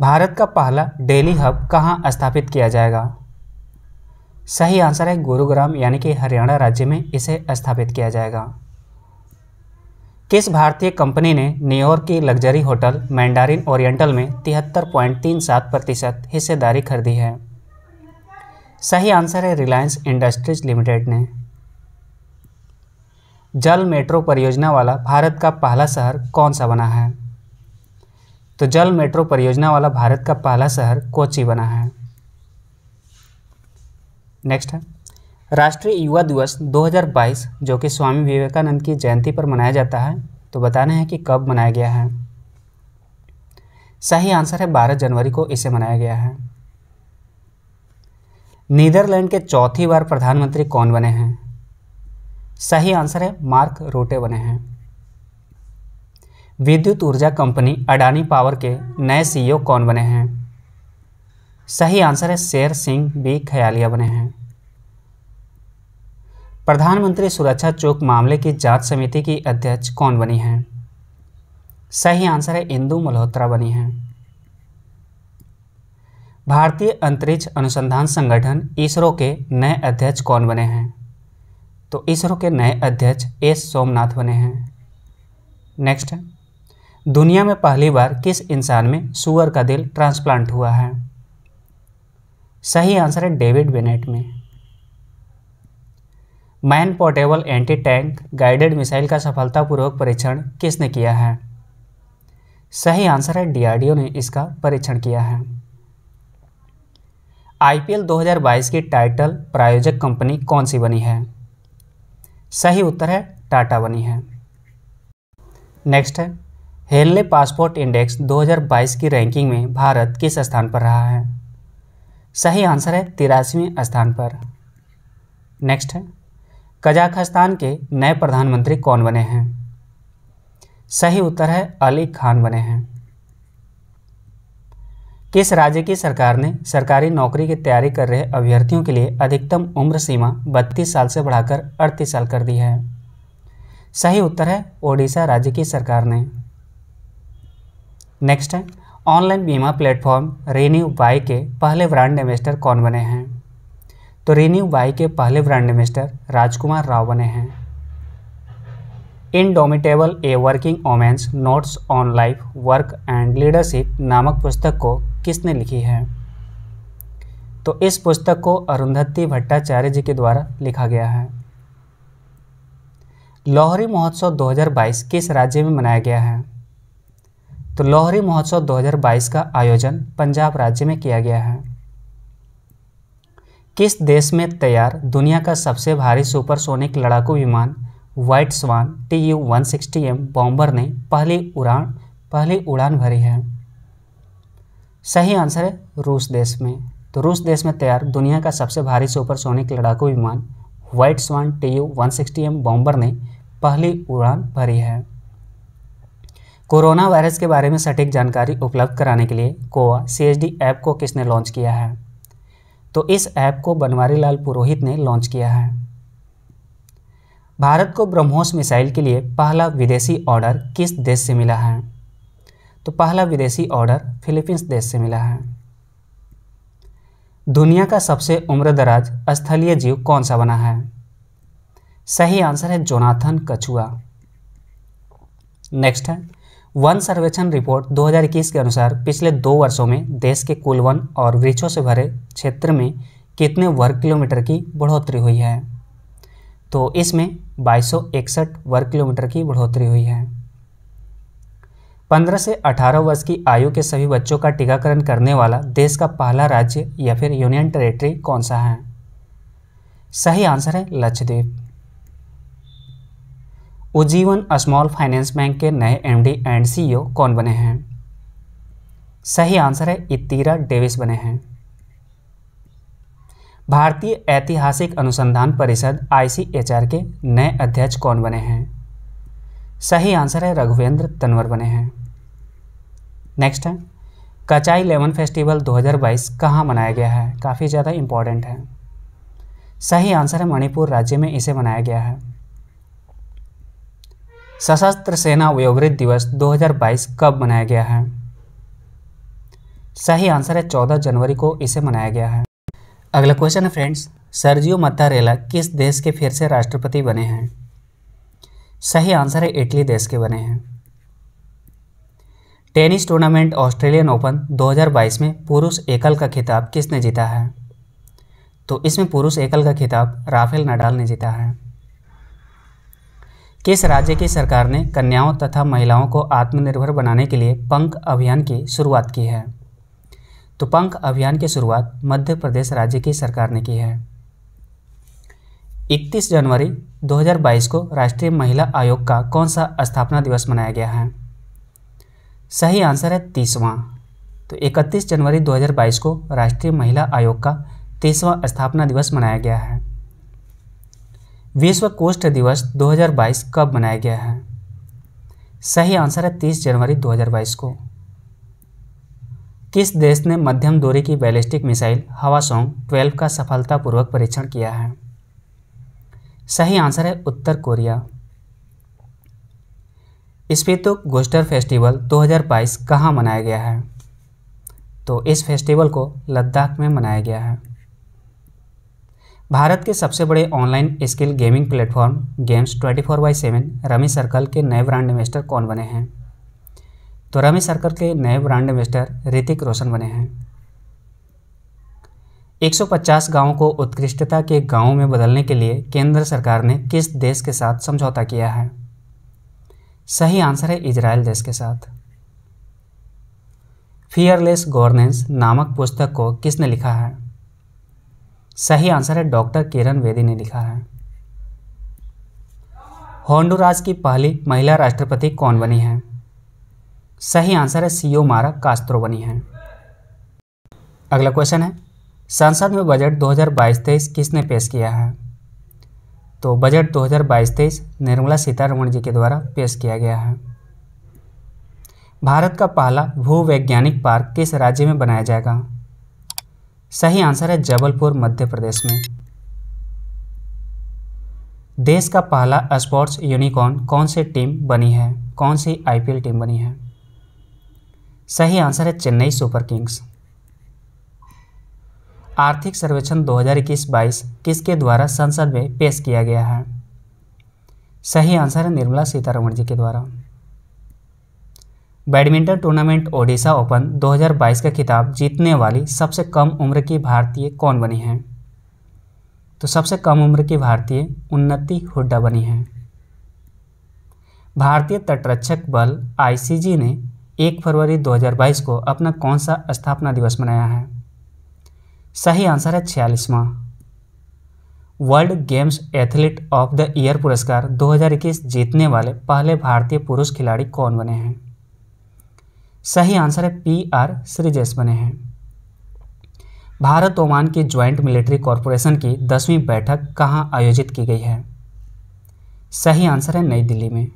भारत का पहला डेली हब कहाँ स्थापित किया जाएगा सही आंसर है गुरुग्राम यानी कि हरियाणा राज्य में इसे स्थापित किया जाएगा किस भारतीय कंपनी ने न्यूयॉर्क की लग्जरी होटल मैंडारिन ओरिएंटल में तिहत्तर पॉइंट तीन सात प्रतिशत हिस्सेदारी खरीदी है सही आंसर है रिलायंस इंडस्ट्रीज लिमिटेड ने जल मेट्रो परियोजना वाला भारत का पहला शहर कौन सा बना है तो जल मेट्रो परियोजना वाला भारत का पहला शहर कोची बना है नेक्स्ट है राष्ट्रीय युवा दिवस 2022 जो कि स्वामी विवेकानंद की जयंती पर मनाया जाता है तो बताना है कि कब मनाया गया है सही आंसर है 12 जनवरी को इसे मनाया गया है नीदरलैंड के चौथी बार प्रधानमंत्री कौन बने हैं सही आंसर है मार्क रोटे बने हैं विद्युत ऊर्जा कंपनी अडानी पावर के नए सीईओ e कौन बने हैं सही आंसर है शेर सिंह बी खयालिया बने हैं प्रधानमंत्री सुरक्षा चौक मामले की जांच समिति की अध्यक्ष कौन बनी हैं सही आंसर है इंदू मल्होत्रा बनी हैं भारतीय अंतरिक्ष अनुसंधान संगठन इसरो के नए अध्यक्ष कौन बने हैं तो इसरो के नए अध्यक्ष एस सोमनाथ बने हैं नेक्स्ट दुनिया में पहली बार किस इंसान में सुअर का दिल ट्रांसप्लांट हुआ है सही आंसर है डेविड बेनेट में man portable anti tank guided missile का सफलतापूर्वक परीक्षण किसने किया है सही आंसर है डीआरडीओ ने इसका परीक्षण किया है आईपीएल 2022 की टाइटल प्रायोजक कंपनी कौन सी बनी है सही उत्तर है टाटा बनी है नेक्स्ट है हेल ने पासपोर्ट इंडेक्स 2022 की रैंकिंग में भारत किस स्थान पर रहा है सही आंसर है तिरासीवें स्थान पर नेक्स्ट है कजाखस्तान के नए प्रधानमंत्री कौन बने हैं सही उत्तर है अली खान बने हैं किस राज्य की सरकार ने सरकारी नौकरी की तैयारी कर रहे अभ्यर्थियों के लिए अधिकतम उम्र सीमा 32 साल से बढ़ाकर 38 साल कर दी है सही उत्तर है ओडिशा राज्य की सरकार ने नेक्स्ट है ऑनलाइन बीमा प्लेटफॉर्म रेन्यू बाई के पहले ब्रांड एम्बेस्टर कौन बने हैं तो रेन्यू बाई के पहले ब्रांड एम्बेस्टर राजकुमार राव बने हैं indomitable a working woman's notes on life work and leadership नामक पुस्तक को किसने लिखी है तो इस पुस्तक को अरुंधति भट्टाचार्य जी के द्वारा लिखा गया है लोहरी महोत्सव 2022 किस राज्य में मनाया गया है तो लोहरी महोत्सव 2022 का आयोजन पंजाब राज्य में किया गया है किस देश में तैयार दुनिया का सबसे भारी सुपरसोनिक लड़ाकू विमान white swan T U one M bomber ने पहली उड़ान पहली उड़ान भरी है सही आंसर है रूस देश में तो रूस देश में तैयार दुनिया का सबसे भारी सुपरसोनिक लड़ाकू विमान white swan T U one M bomber ने पहली उड़ान भरी है कोरोना वायरस के बारे में सटीक जानकारी उपलब्ध कराने के लिए कोवा सी ऐप को किसने लॉन्च किया है तो इस ऐप को बनवारी लाल पुरोहित ने लॉन्च किया है भारत को ब्रह्मोस मिसाइल के लिए पहला विदेशी ऑर्डर किस देश से मिला है तो पहला विदेशी ऑर्डर फिलीपींस देश से मिला है दुनिया का सबसे उम्रदराज स्थलीय जीव कौन सा बना है सही आंसर है जोनाथन कछुआ नेक्स्ट है वन सर्वेक्षण रिपोर्ट 2021 के अनुसार पिछले दो वर्षों में देश के कुल वन और वृक्षों से भरे क्षेत्र में कितने वर्ग किलोमीटर की बढ़ोतरी हुई है तो इसमें बाईस वर्ग किलोमीटर की बढ़ोतरी हुई है 15 से 18 वर्ष की आयु के सभी बच्चों का टीकाकरण करने वाला देश का पहला राज्य या फिर यूनियन टेरेटरी कौन सा है सही आंसर है Lakshadweep Ujjivan small finance bank के नए एमडी एंड सीईओ कौन बने हैं सही आंसर है इतिरा डेविस बने हैं भारतीय ऐतिहासिक अनुसंधान परिषद आईसीएचआर के नए अध्यक्ष कौन बने हैं सही आंसर है रघुवेंद्र तनवर बने हैं नेक्स्ट है कचाई लेमन फेस्टिवल 2022 कहाँ मनाया गया है काफ़ी ज़्यादा इम्पॉर्टेंट है सही आंसर है मणिपुर राज्य में इसे मनाया गया है सशस्त्र सेना वयोवृद्ध दिवस 2022 कब मनाया गया है सही आंसर है 14 जनवरी को इसे मनाया गया है अगला क्वेश्चन है फ्रेंड्स सर्जियो मत्तारेला किस देश के फिर से राष्ट्रपति बने हैं सही आंसर है इटली देश के बने हैं टेनिस टूर्नामेंट ऑस्ट्रेलियन ओपन 2022 में पुरुष एकल का खिताब किसने जीता है तो इसमें पुरुष एकल का खिताब राफेल नडाल ने जीता है किस राज्य की सरकार ने कन्याओं तथा महिलाओं को आत्मनिर्भर बनाने के लिए पंख अभियान की शुरुआत की है तो पंख अभियान की शुरुआत मध्य प्रदेश राज्य की सरकार ने की है 31 जनवरी 2022 को राष्ट्रीय महिला आयोग का कौन सा स्थापना दिवस मनाया गया है सही आंसर है तीसवां तो 31 जनवरी 2022 को राष्ट्रीय महिला आयोग का तीसवां स्थापना दिवस मनाया गया है विश्व कोष्ठ दिवस 2022 कब मनाया गया है सही आंसर है 30 जनवरी 2022 को किस देश ने मध्यम दूरी की ballistic missile Hwasong twelve का सफलतापूर्वक परीक्षण किया है सही आंसर है उत्तर कोरिया स्पीतुक गोस्टर फेस्टिवल 2022 कहाँ मनाया गया है तो इस फेस्टिवल को लद्दाख में मनाया गया है भारत के सबसे बड़े online skill gaming platform games 24 four by seven rummy circle के नए ब्रांड इन्वेस्टर कौन बने हैं तो रमी सर्कल के नए ब्रांड इन्वेस्टर ऋतिक रोशन बने हैं 150 गांवों को उत्कृष्टता के गांवों में बदलने के लिए केंद्र सरकार ने किस देश के साथ समझौता किया है सही आंसर है इजराइल देश के साथ फियरलेस गवर्नेंस नामक पुस्तक को किसने लिखा है सही आंसर है डॉक्टर किरण वेदी ने लिखा है होंडुरास की पहली महिला राष्ट्रपति कौन बनी है सही आंसर है सीओ मारा कास्त्रो बनी है अगला क्वेश्चन है संसद में बजट 2022-23 किसने पेश किया है तो बजट 2022-23 निर्मला सीतारमण जी के द्वारा पेश किया गया है भारत का पहला भूवैज्ञानिक पार्क किस राज्य में बनाया जाएगा सही आंसर है जबलपुर मध्य प्रदेश में देश का पहला स्पोर्ट्स यूनिकॉर्न कौन सी टीम बनी है कौन सी आईपीएल टीम बनी है सही आंसर है चेन्नई सुपर किंग्स आर्थिक सर्वेक्षण 2021-22 किसके द्वारा संसद में पेश किया गया है सही आंसर है निर्मला सीतारमण जी के द्वारा बैडमिंटन टूर्नामेंट ओडिशा ओपन 2022 का खिताब जीतने वाली सबसे कम उम्र की भारतीय कौन बनी हैं तो सबसे कम उम्र की भारतीय उन्नति हुड्डा बनी हैं भारतीय तटरक्षक बल आईसीजी ने 1 फरवरी 2022 को अपना कौन सा स्थापना दिवस मनाया है सही आंसर है छियालीसवा world games athlete of the year पुरस्कार 2021 जीतने वाले पहले भारतीय पुरुष खिलाड़ी कौन बने हैं सही आंसर है पी आर श्रीजेश बने हैं भारत ओमान की ज्वाइंट मिलिट्री कॉरपोरेशन की दसवीं बैठक कहाँ आयोजित की गई है सही आंसर है नई दिल्ली में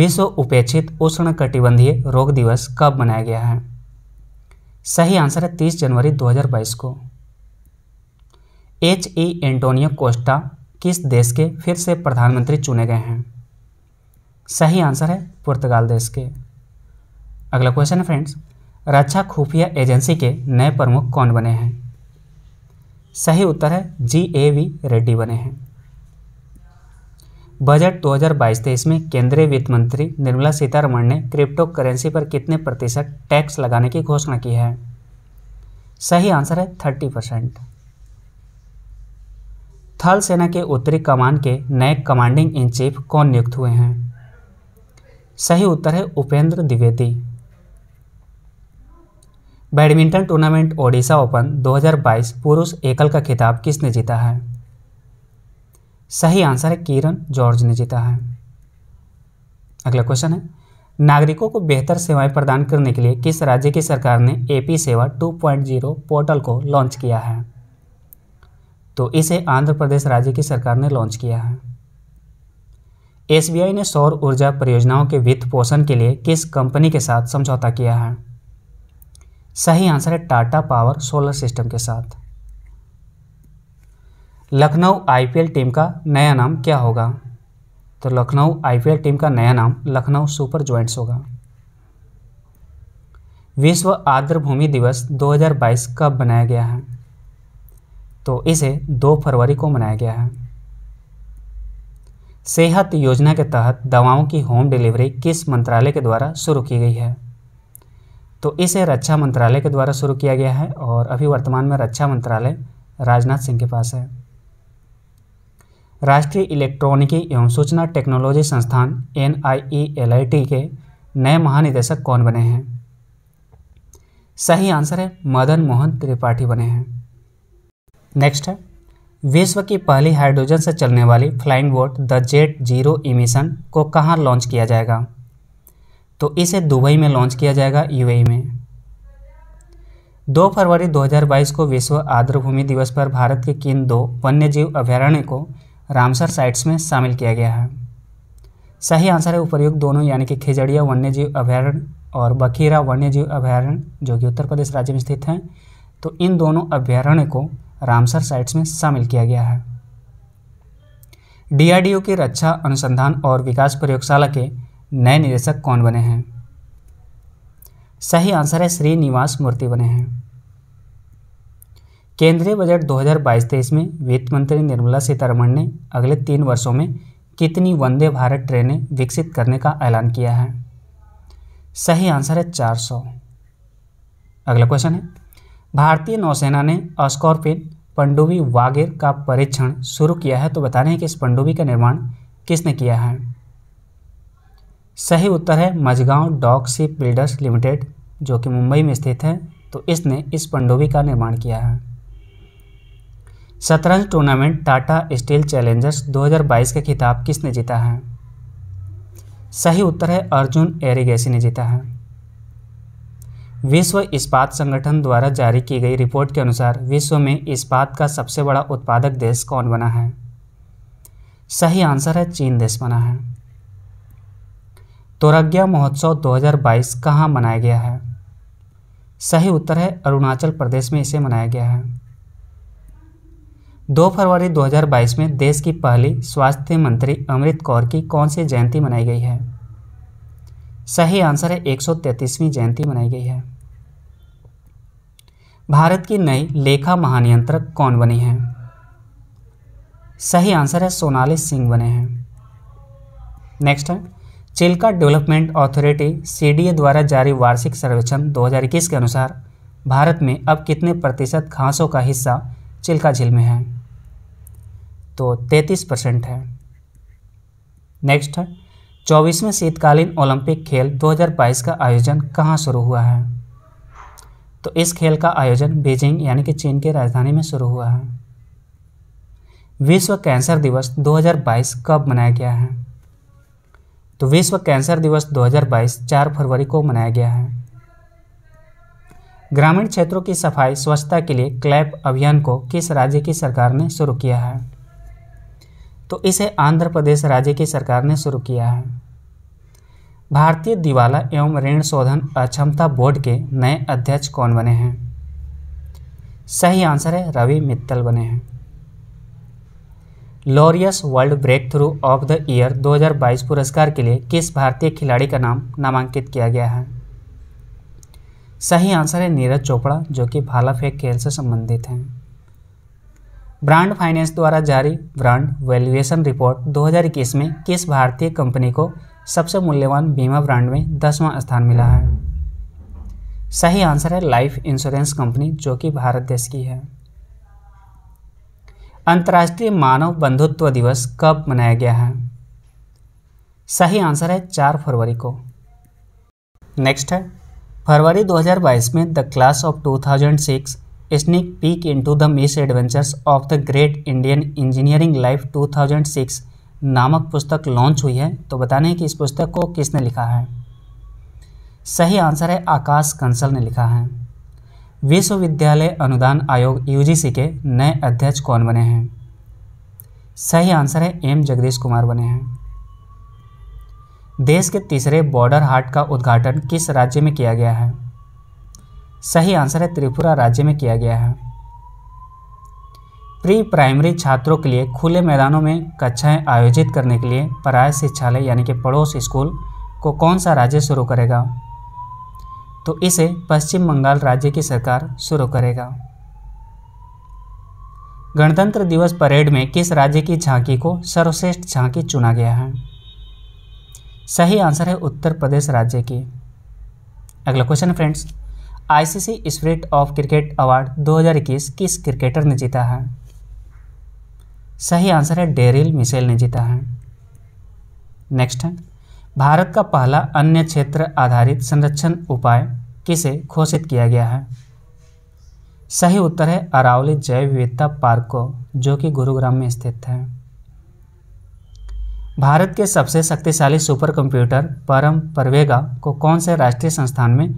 विश्व उपेक्षित उष्ण कटिबंधीय रोग दिवस कब मनाया गया है सही आंसर है 30 जनवरी 2022 को एच ई एंटोनियो कोस्टा किस देश के फिर से प्रधानमंत्री चुने गए हैं सही आंसर है पुर्तगाल देश के अगला क्वेश्चन है फ्रेंड्स रक्षा खुफिया एजेंसी के नए प्रमुख कौन बने हैं सही उत्तर है जी ए वी रेड्डी बने हैं बजट 2022 हज़ार में केंद्रीय वित्त मंत्री निर्मला सीतारमण ने क्रिप्टो करेंसी पर कितने प्रतिशत टैक्स लगाने की घोषणा की है सही आंसर है 30 परसेंट थल सेना के उत्तरी कमान के नए कमांडिंग इन चीफ कौन नियुक्त हुए हैं सही उत्तर है Upendra Dwivedi badminton tournament Odisha open 2022 पुरुष एकल का खिताब किसने जीता है सही आंसर है किरण जॉर्ज ने जीता है अगला क्वेश्चन है नागरिकों को बेहतर सेवाएं प्रदान करने के लिए किस राज्य की सरकार ने एपी सेवा 2.0 पोर्टल को लॉन्च किया है तो इसे आंध्र प्रदेश राज्य की सरकार ने लॉन्च किया है एसबीआई ने सौर ऊर्जा परियोजनाओं के वित्त पोषण के लिए किस कंपनी के साथ समझौता किया है सही आंसर है टाटा पावर सोलर सिस्टम के साथ लखनऊ आईपीएल टीम का नया नाम क्या होगा तो लखनऊ आईपीएल टीम का नया नाम लखनऊ सुपर ज्वाइंट्स होगा विश्व आर्द्र भूमि दिवस 2022 कब मनाया गया है तो इसे 2 फरवरी को मनाया गया है सेहत योजना के तहत दवाओं की होम डिलीवरी किस मंत्रालय के द्वारा शुरू की गई है तो इसे रक्षा मंत्रालय के द्वारा शुरू किया गया है और अभी वर्तमान में रक्षा मंत्रालय राजनाथ सिंह के पास है राष्ट्रीय इलेक्ट्रॉनिकी एवं सूचना टेक्नोलॉजी संस्थान एन के नए महानिदेशक कौन बने हैं सही आंसर है मदन मोहन त्रिपाठी बने हैं नेक्स्ट है विश्व की पहली हाइड्रोजन से चलने वाली flying boat the jet zero emission को कहाँ लॉन्च किया जाएगा तो इसे दुबई में लॉन्च किया जाएगा यूएई में दो फरवरी 2022 को विश्व आर्द्रभूमि दिवस पर भारत के किन दो वन्य जीव अभ्यारण्य को रामसर साइट्स में शामिल किया गया है सही आंसर है उपयुक्त दोनों यानी कि खिजड़िया वन्य जीव अभ्यारण्य और बखीरा वन्य जीव अभ्यारण्य जो कि उत्तर प्रदेश राज्य में स्थित हैं तो इन दोनों अभ्यारण्य को रामसर साइट्स में शामिल किया गया है डीआरडीओ की रक्षा अनुसंधान और विकास प्रयोगशाला के नए निदेशक कौन बने हैं सही आंसर है श्रीनिवास मूर्ति बने हैं केंद्रीय बजट 2022-23 में वित्त मंत्री निर्मला सीतारमण ने अगले तीन वर्षों में कितनी वंदे भारत ट्रेनें विकसित करने का ऐलान किया है सही आंसर है 400। अगला क्वेश्चन है भारतीय नौसेना ने स्कॉर्पियन पंडुबी वागिर का परीक्षण शुरू किया है तो बताने कि इस पंडुबी का निर्माण किसने किया है सही उत्तर है Mazagon dock ship builders limited जो कि मुंबई में स्थित है तो इसने इस पनडुब्बी का निर्माण किया है शतरंज टूर्नामेंट टाटा स्टील चैलेंजर्स 2022 के खिताब किसने जीता है सही उत्तर है अर्जुन एरिगेसी ने जीता है विश्व इस्पात संगठन द्वारा जारी की गई रिपोर्ट के अनुसार विश्व में इस्पात का सबसे बड़ा उत्पादक देश कौन बना है सही आंसर है चीन देश बना है तोरग्या महोत्सव 2022 कहाँ मनाया गया है सही उत्तर है अरुणाचल प्रदेश में इसे मनाया गया है दो फरवरी 2022 में देश की पहली स्वास्थ्य मंत्री अमृत कौर की कौन सी जयंती मनाई गई है सही आंसर है 133वीं जयंती मनाई गई है भारत की नई लेखा महानियंत्रक कौन बनी है सही आंसर है सोनाली सिंह बने हैं नेक्स्ट है चिल्का डेवलपमेंट अथॉरिटी सी द्वारा जारी वार्षिक सर्वेक्षण 2021 के अनुसार भारत में अब कितने प्रतिशत घासों का हिस्सा चिल्का झील में है तो 33 परसेंट है नेक्स्ट है चौबीसवें शीतकालीन ओलंपिक खेल 2022 का आयोजन कहाँ शुरू हुआ है तो इस खेल का आयोजन बीजिंग यानी कि चीन के राजधानी में शुरू हुआ है विश्व कैंसर दिवस 2022 कब मनाया गया है तो विश्व कैंसर दिवस 2022 4 फरवरी को मनाया गया है ग्रामीण क्षेत्रों की सफाई स्वच्छता के लिए क्लैप अभियान को किस राज्य की सरकार ने शुरू किया है तो इसे आंध्र प्रदेश राज्य की सरकार ने शुरू किया है भारतीय दिवाला एवं ऋण शोधन अक्षमता बोर्ड के नए अध्यक्ष कौन बने हैं सही आंसर है रवि मित्तल बने हैं Laureus world breakthrough of the year 2022 पुरस्कार के लिए किस भारतीय खिलाड़ी का नाम नामांकित किया गया है सही आंसर है नीरज चोपड़ा जो कि भाला फेंक खेल से संबंधित हैं ब्रांड फाइनेंस द्वारा जारी ब्रांड वैल्यूएशन रिपोर्ट 2021 में किस भारतीय कंपनी को सबसे मूल्यवान बीमा ब्रांड में दसवां स्थान मिला है सही आंसर है लाइफ इंश्योरेंस कंपनी जो कि भारत देश की है अंतर्राष्ट्रीय मानव बंधुत्व दिवस कब मनाया गया है सही आंसर है चार फरवरी को नेक्स्ट है फरवरी 2022 में the class of 2006 sneak peek into the misadventures of the great Indian engineering life 2006 नामक पुस्तक लॉन्च हुई है तो बताने कि इस पुस्तक को किसने लिखा है सही आंसर है आकाश कंसल ने लिखा है विश्वविद्यालय अनुदान आयोग यूजीसी के नए अध्यक्ष कौन बने हैं सही आंसर है एम जगदीश कुमार बने हैं देश के तीसरे बॉर्डर हाट का उद्घाटन किस राज्य में किया गया है सही आंसर है त्रिपुरा राज्य में किया गया है प्री प्राइमरी छात्रों के लिए खुले मैदानों में कक्षाएं आयोजित करने के लिए पराय शिक्षालय यानी कि पड़ोस स्कूल को कौन सा राज्य शुरू करेगा तो इसे पश्चिम बंगाल राज्य की सरकार शुरू करेगा गणतंत्र दिवस परेड में किस राज्य की झांकी को सर्वश्रेष्ठ झांकी चुना गया है सही आंसर है उत्तर प्रदेश राज्य की अगला question friends ICC spirit of cricket award 2021 किस क्रिकेटर ने जीता है सही आंसर है डेरिल मिशेल ने जीता है नेक्स्ट है भारत का पहला अन्य क्षेत्र आधारित संरक्षण उपाय किसे घोषित किया गया है सही उत्तर है अरावली जैव विविधता पार्क को जो कि गुरुग्राम में स्थित है भारत के सबसे शक्तिशाली सुपर कंप्यूटर परम परवेगा को कौन से राष्ट्रीय संस्थान में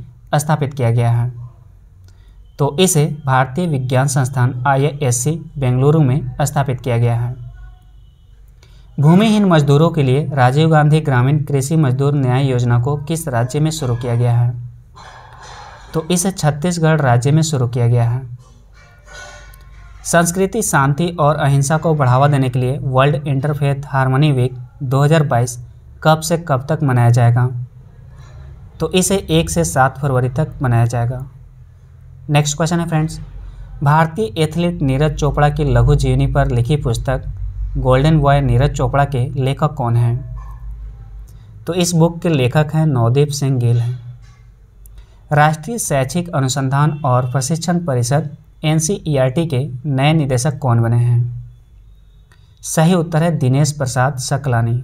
स्थापित किया गया है तो इसे भारतीय विज्ञान संस्थान आई बेंगलुरु में स्थापित किया गया है भूमिहीन मजदूरों के लिए राजीव गांधी ग्रामीण कृषि मजदूर न्याय योजना को किस राज्य में शुरू किया गया है तो इसे छत्तीसगढ़ राज्य में शुरू किया गया है संस्कृति शांति और अहिंसा को बढ़ावा देने के लिए वर्ल्ड इंटरफेथ हारमोनी वीक 2022 कब से कब तक मनाया जाएगा तो इसे एक से सात फरवरी तक मनाया जाएगा नेक्स्ट क्वेश्चन है फ्रेंड्स भारतीय एथलीट नीरज चोपड़ा की लघु जीवनी पर लिखी पुस्तक गोल्डन बॉय नीरज चोपड़ा के लेखक कौन हैं तो इस बुक के लेखक हैं नवदीप सिंह गिल हैं राष्ट्रीय शैक्षिक अनुसंधान और प्रशिक्षण परिषद एन के नए निदेशक कौन बने हैं सही उत्तर है दिनेश प्रसाद सकलानी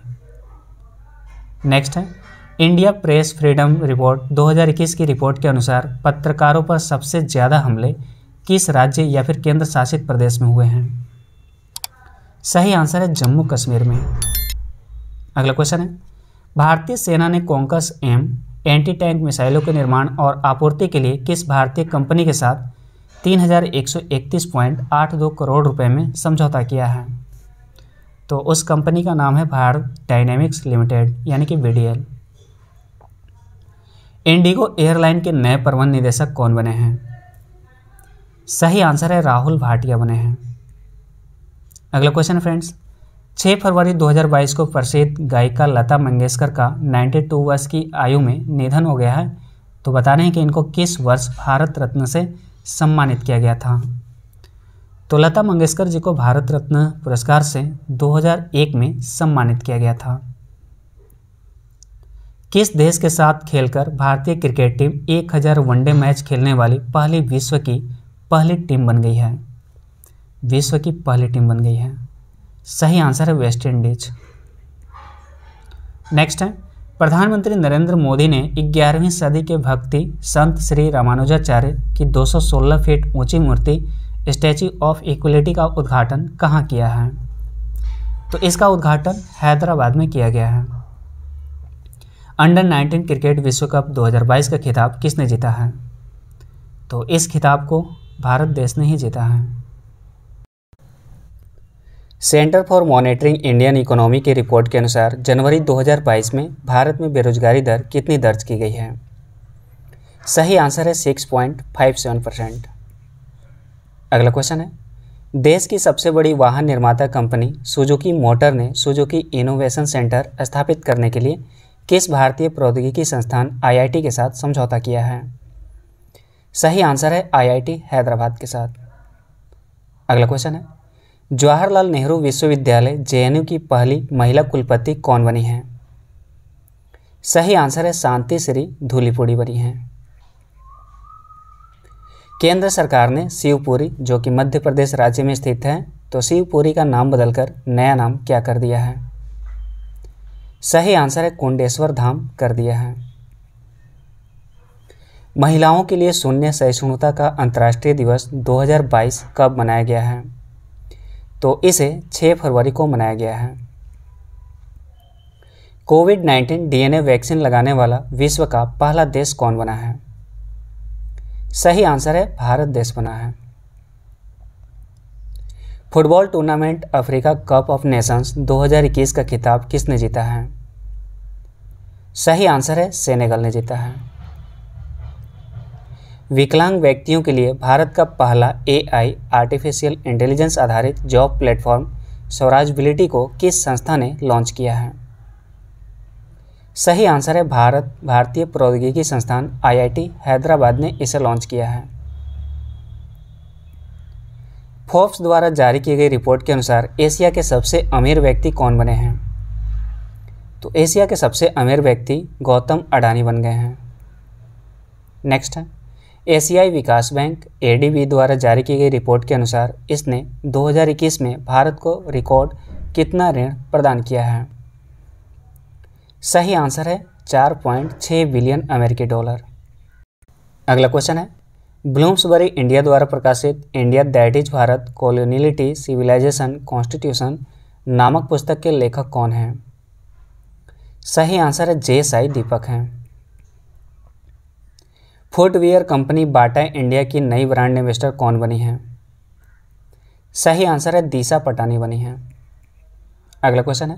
नेक्स्ट है इंडिया प्रेस फ्रीडम रिपोर्ट 2021 की रिपोर्ट के अनुसार पत्रकारों पर सबसे ज़्यादा हमले किस राज्य या फिर केंद्र शासित प्रदेश में हुए हैं सही आंसर है जम्मू कश्मीर में अगला क्वेश्चन है भारतीय सेना ने कोंकस एम एंटी टैंक मिसाइलों के निर्माण और आपूर्ति के लिए किस भारतीय कंपनी के साथ 3131.82 करोड़ रुपए में समझौता किया है तो उस कंपनी का नाम है भारत डायनेमिक्स लिमिटेड यानी कि बी इंडिगो एयरलाइन के नए प्रबंध निदेशक कौन बने हैं सही आंसर है राहुल भाटिया बने हैं अगला क्वेश्चन फ्रेंड्स 6 फरवरी 2022 को प्रसिद्ध गायिका लता मंगेशकर का 92 वर्ष की आयु में निधन हो गया है तो बता रहे हैं कि इनको किस वर्ष भारत रत्न से सम्मानित किया गया था तो लता मंगेशकर जी को भारत रत्न पुरस्कार से 2001 में सम्मानित किया गया था किस देश के साथ खेलकर भारतीय क्रिकेट टीम 1000 वनडे मैच खेलने वाली पहली विश्व की पहली टीम बन गई है विश्व की पहली टीम बन गई है सही आंसर है वेस्ट इंडीज नेक्स्ट है प्रधानमंत्री नरेंद्र मोदी ने 11वीं सदी के भक्ति संत श्री रामानुजाचार्य की 216 फीट ऊंची मूर्ति स्टैचू ऑफ इक्वलिटी का उद्घाटन कहाँ किया है तो इसका उद्घाटन हैदराबाद में किया गया है अंडर 19 क्रिकेट विश्व कप 2022 का खिताब किसने जीता है तो इस खिताब को भारत देश ने ही जीता है centre for monitoring Indian economy की रिपोर्ट के अनुसार जनवरी 2022 में भारत में बेरोजगारी दर कितनी दर्ज की गई है सही आंसर है 6.57 परसेंट अगला क्वेश्चन है देश की सबसे बड़ी वाहन निर्माता कंपनी सुजुकी मोटर ने सुजुकी इनोवेशन सेंटर स्थापित करने के लिए किस भारतीय प्रौद्योगिकी संस्थान आईआईटी के साथ समझौता किया है सही आंसर है आईआईटी हैदराबाद के साथ अगला क्वेश्चन है जवाहरलाल नेहरू विश्वविद्यालय जेएनयू की पहली महिला कुलपति कौन बनी हैं सही आंसर है शांति श्री धूलीपुड़ी बनी हैं केंद्र सरकार ने शिवपुरी जो कि मध्य प्रदेश राज्य में स्थित है तो शिवपुरी का नाम बदलकर नया नाम क्या कर दिया है सही आंसर है कुंडेश्वर धाम कर दिया है महिलाओं के लिए शून्य सहिष्णुता का अंतर्राष्ट्रीय दिवस 2022 कब मनाया गया है तो इसे 6 फरवरी को मनाया गया है कोविड 19 डीएनए वैक्सीन लगाने वाला विश्व का पहला देश कौन बना है सही आंसर है भारत देश बना है football tournament Africa cup of nations 2021 का खिताब किसने जीता है सही आंसर है सेनेगल ने जीता है विकलांग व्यक्तियों के लिए भारत का पहला एआई आर्टिफिशियल इंटेलिजेंस आधारित जॉब प्लेटफॉर्म स्वराजबिलिटी को किस संस्था ने लॉन्च किया है सही आंसर है भारत भारतीय प्रौद्योगिकी संस्थान आईआईटी हैदराबाद ने इसे लॉन्च किया है फोर्ब्स द्वारा जारी की गई रिपोर्ट के अनुसार एशिया के सबसे अमीर व्यक्ति कौन बने हैं तो एशिया के सबसे अमीर व्यक्ति गौतम अडानी बन गए हैं नेक्स्ट है एशियाई विकास बैंक ए द्वारा जारी की गई रिपोर्ट के अनुसार इसने 2021 में भारत को रिकॉर्ड कितना ऋण प्रदान किया है सही आंसर है 4.6 बिलियन अमेरिकी डॉलर अगला क्वेश्चन है ब्लूम्सबरी इंडिया द्वारा प्रकाशित India that is Bharat coloniality civilisation constitution नामक पुस्तक के लेखक कौन हैं सही आंसर है जे साई दीपक हैं फुटवेयर कंपनी बाटा इंडिया की नई ब्रांड इन्वेस्टर कौन बनी है सही आंसर है दिशा पटानी बनी है अगला क्वेश्चन है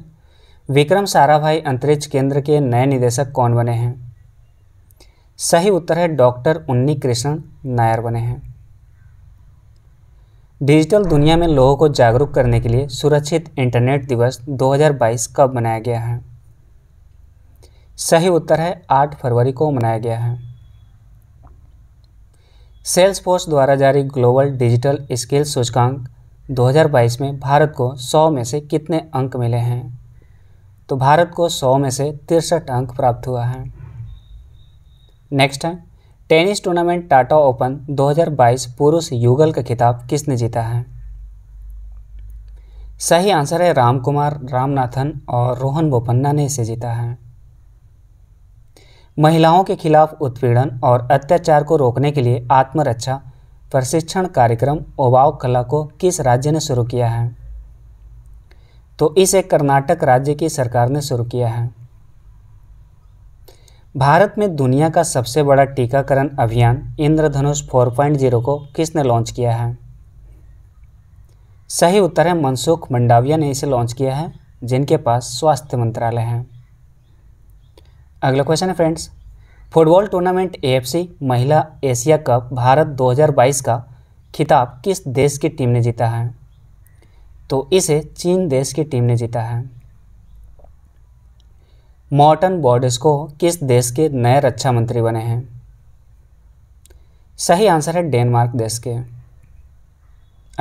विक्रम साराभाई अंतरिक्ष केंद्र के नए निदेशक कौन बने हैं सही उत्तर है डॉक्टर उन्नी कृष्ण नायर बने हैं डिजिटल दुनिया में लोगों को जागरूक करने के लिए सुरक्षित इंटरनेट दिवस 2022 कब मनाया गया है सही उत्तर है 8 फरवरी को मनाया गया है सेल्सफोर्स द्वारा जारी ग्लोबल डिजिटल स्किल सूचकांक 2022 में भारत को 100 में से कितने अंक मिले हैं तो भारत को 100 में से तिरसठ अंक प्राप्त हुआ है नेक्स्ट है टेनिस टूर्नामेंट टाटा ओपन 2022 पुरुष युगल का खिताब किसने जीता है सही आंसर है राम कुमार रामनाथन और रोहन बोपन्ना ने इसे जीता है महिलाओं के खिलाफ उत्पीड़न और अत्याचार को रोकने के लिए आत्मरक्षा प्रशिक्षण कार्यक्रम ओबाव कला को किस राज्य ने शुरू किया है तो इसे कर्नाटक राज्य की सरकार ने शुरू किया है भारत में दुनिया का सबसे बड़ा टीकाकरण अभियान इंद्रधनुष 4.0 को किसने लॉन्च किया है सही उत्तर है मनसुख मंडाविया ने इसे लॉन्च किया है जिनके पास स्वास्थ्य मंत्रालय है अगला क्वेश्चन है फ्रेंड्स फुटबॉल टूर्नामेंट ए महिला एशिया कप भारत 2022 का खिताब किस देश की टीम ने जीता है तो इसे चीन देश की टीम ने जीता है मॉर्टन बॉर्डस्को किस देश के नए रक्षा मंत्री बने हैं सही आंसर है डेनमार्क देश के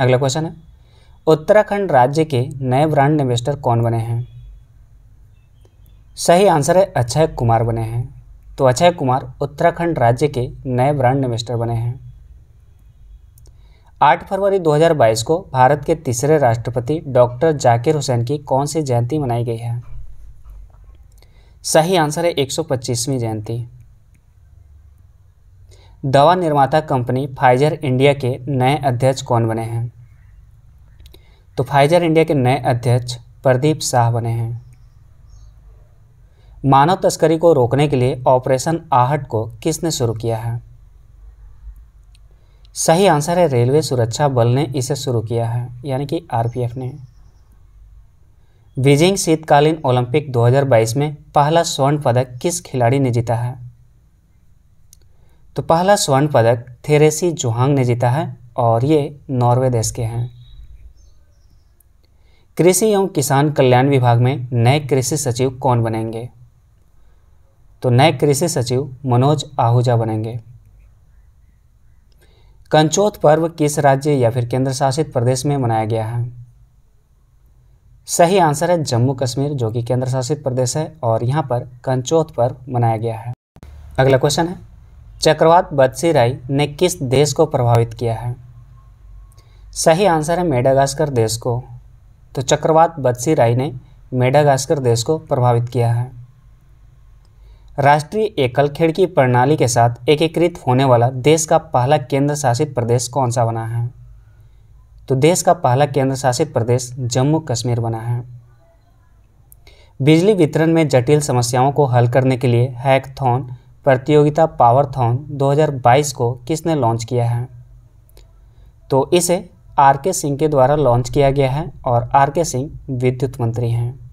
अगला क्वेश्चन है उत्तराखंड राज्य के नए ब्रांड एम्बेसडर कौन बने हैं सही आंसर है अक्षय कुमार बने हैं तो अक्षय कुमार उत्तराखंड राज्य के नए ब्रांड एम्बेसडर बने हैं 8 फरवरी 2022 को भारत के तीसरे राष्ट्रपति डॉक्टर जाकिर हुसैन की कौन सी जयंती मनाई गई है सही आंसर है 125वीं जयंती दवा निर्माता कंपनी फाइजर इंडिया के नए अध्यक्ष कौन बने हैं तो फाइजर इंडिया के नए अध्यक्ष प्रदीप शाह बने हैं मानव तस्करी को रोकने के लिए ऑपरेशन आहट को किसने शुरू किया है सही आंसर है रेलवे सुरक्षा बल ने इसे शुरू किया है यानी कि आरपीएफ ने बीजिंग शीतकालीन ओलंपिक 2022 में पहला स्वर्ण पदक किस खिलाड़ी ने जीता है तो पहला स्वर्ण पदक थेरेसी जोहांग ने जीता है और ये नॉर्वे देश के हैं कृषि एवं किसान कल्याण विभाग में नए कृषि सचिव कौन बनेंगे तो नए कृषि सचिव मनोज आहूजा बनेंगे कंचोत पर्व किस राज्य या फिर केंद्र शासित प्रदेश में मनाया गया है सही आंसर है जम्मू कश्मीर जो कि केंद्र शासित प्रदेश है और यहाँ पर कंचोत पर्व मनाया गया है अगला क्वेश्चन है चक्रवात बदसी राय ने किस देश को प्रभावित किया है सही आंसर है मेडागास्कर देश को तो चक्रवात बदसी राय ने मेडागास्कर देश को प्रभावित किया है राष्ट्रीय एकल खिड़की प्रणाली के साथ एकीकृत होने वाला देश का पहला केंद्र शासित प्रदेश कौन सा बना है तो देश का पहला केंद्र शासित प्रदेश जम्मू कश्मीर बना है बिजली वितरण में जटिल समस्याओं को हल करने के लिए हैकथॉन प्रतियोगिता पावरथॉन 2022 को किसने लॉन्च किया है तो इसे आर के सिंह के द्वारा लॉन्च किया गया है और आर के सिंह विद्युत मंत्री हैं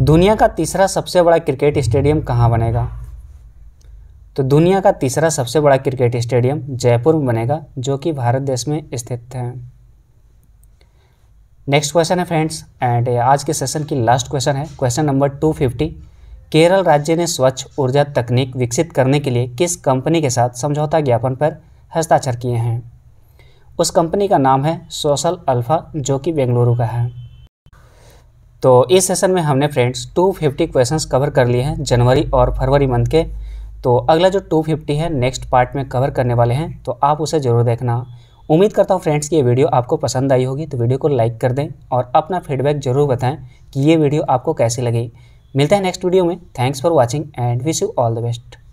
दुनिया का तीसरा सबसे बड़ा क्रिकेट स्टेडियम कहाँ बनेगा तो दुनिया का तीसरा सबसे बड़ा क्रिकेट स्टेडियम जयपुर में बनेगा जो कि भारत देश में स्थित है नेक्स्ट क्वेश्चन है फ्रेंड्स एंड आज के सेशन की लास्ट क्वेश्चन है question number two fifty Kerala राज्य ने स्वच्छ ऊर्जा तकनीक विकसित करने के लिए किस कंपनी के साथ समझौता ज्ञापन पर हस्ताक्षर किए हैं उस कंपनी का नाम है सोशल अल्फा जो कि बेंगलुरु का है तो इस सेशन में हमने फ्रेंड्स 250 क्वेश्चन कवर कर लिए हैं जनवरी और फरवरी मंथ के तो अगला जो 250 है नेक्स्ट पार्ट में कवर करने वाले हैं तो आप उसे ज़रूर देखना उम्मीद करता हूँ फ्रेंड्स कि ये वीडियो आपको पसंद आई होगी तो वीडियो को लाइक कर दें और अपना फीडबैक जरूर बताएं कि ये वीडियो आपको कैसी लगी मिलता है नेक्स्ट वीडियो में thanks for watching and wish you all the best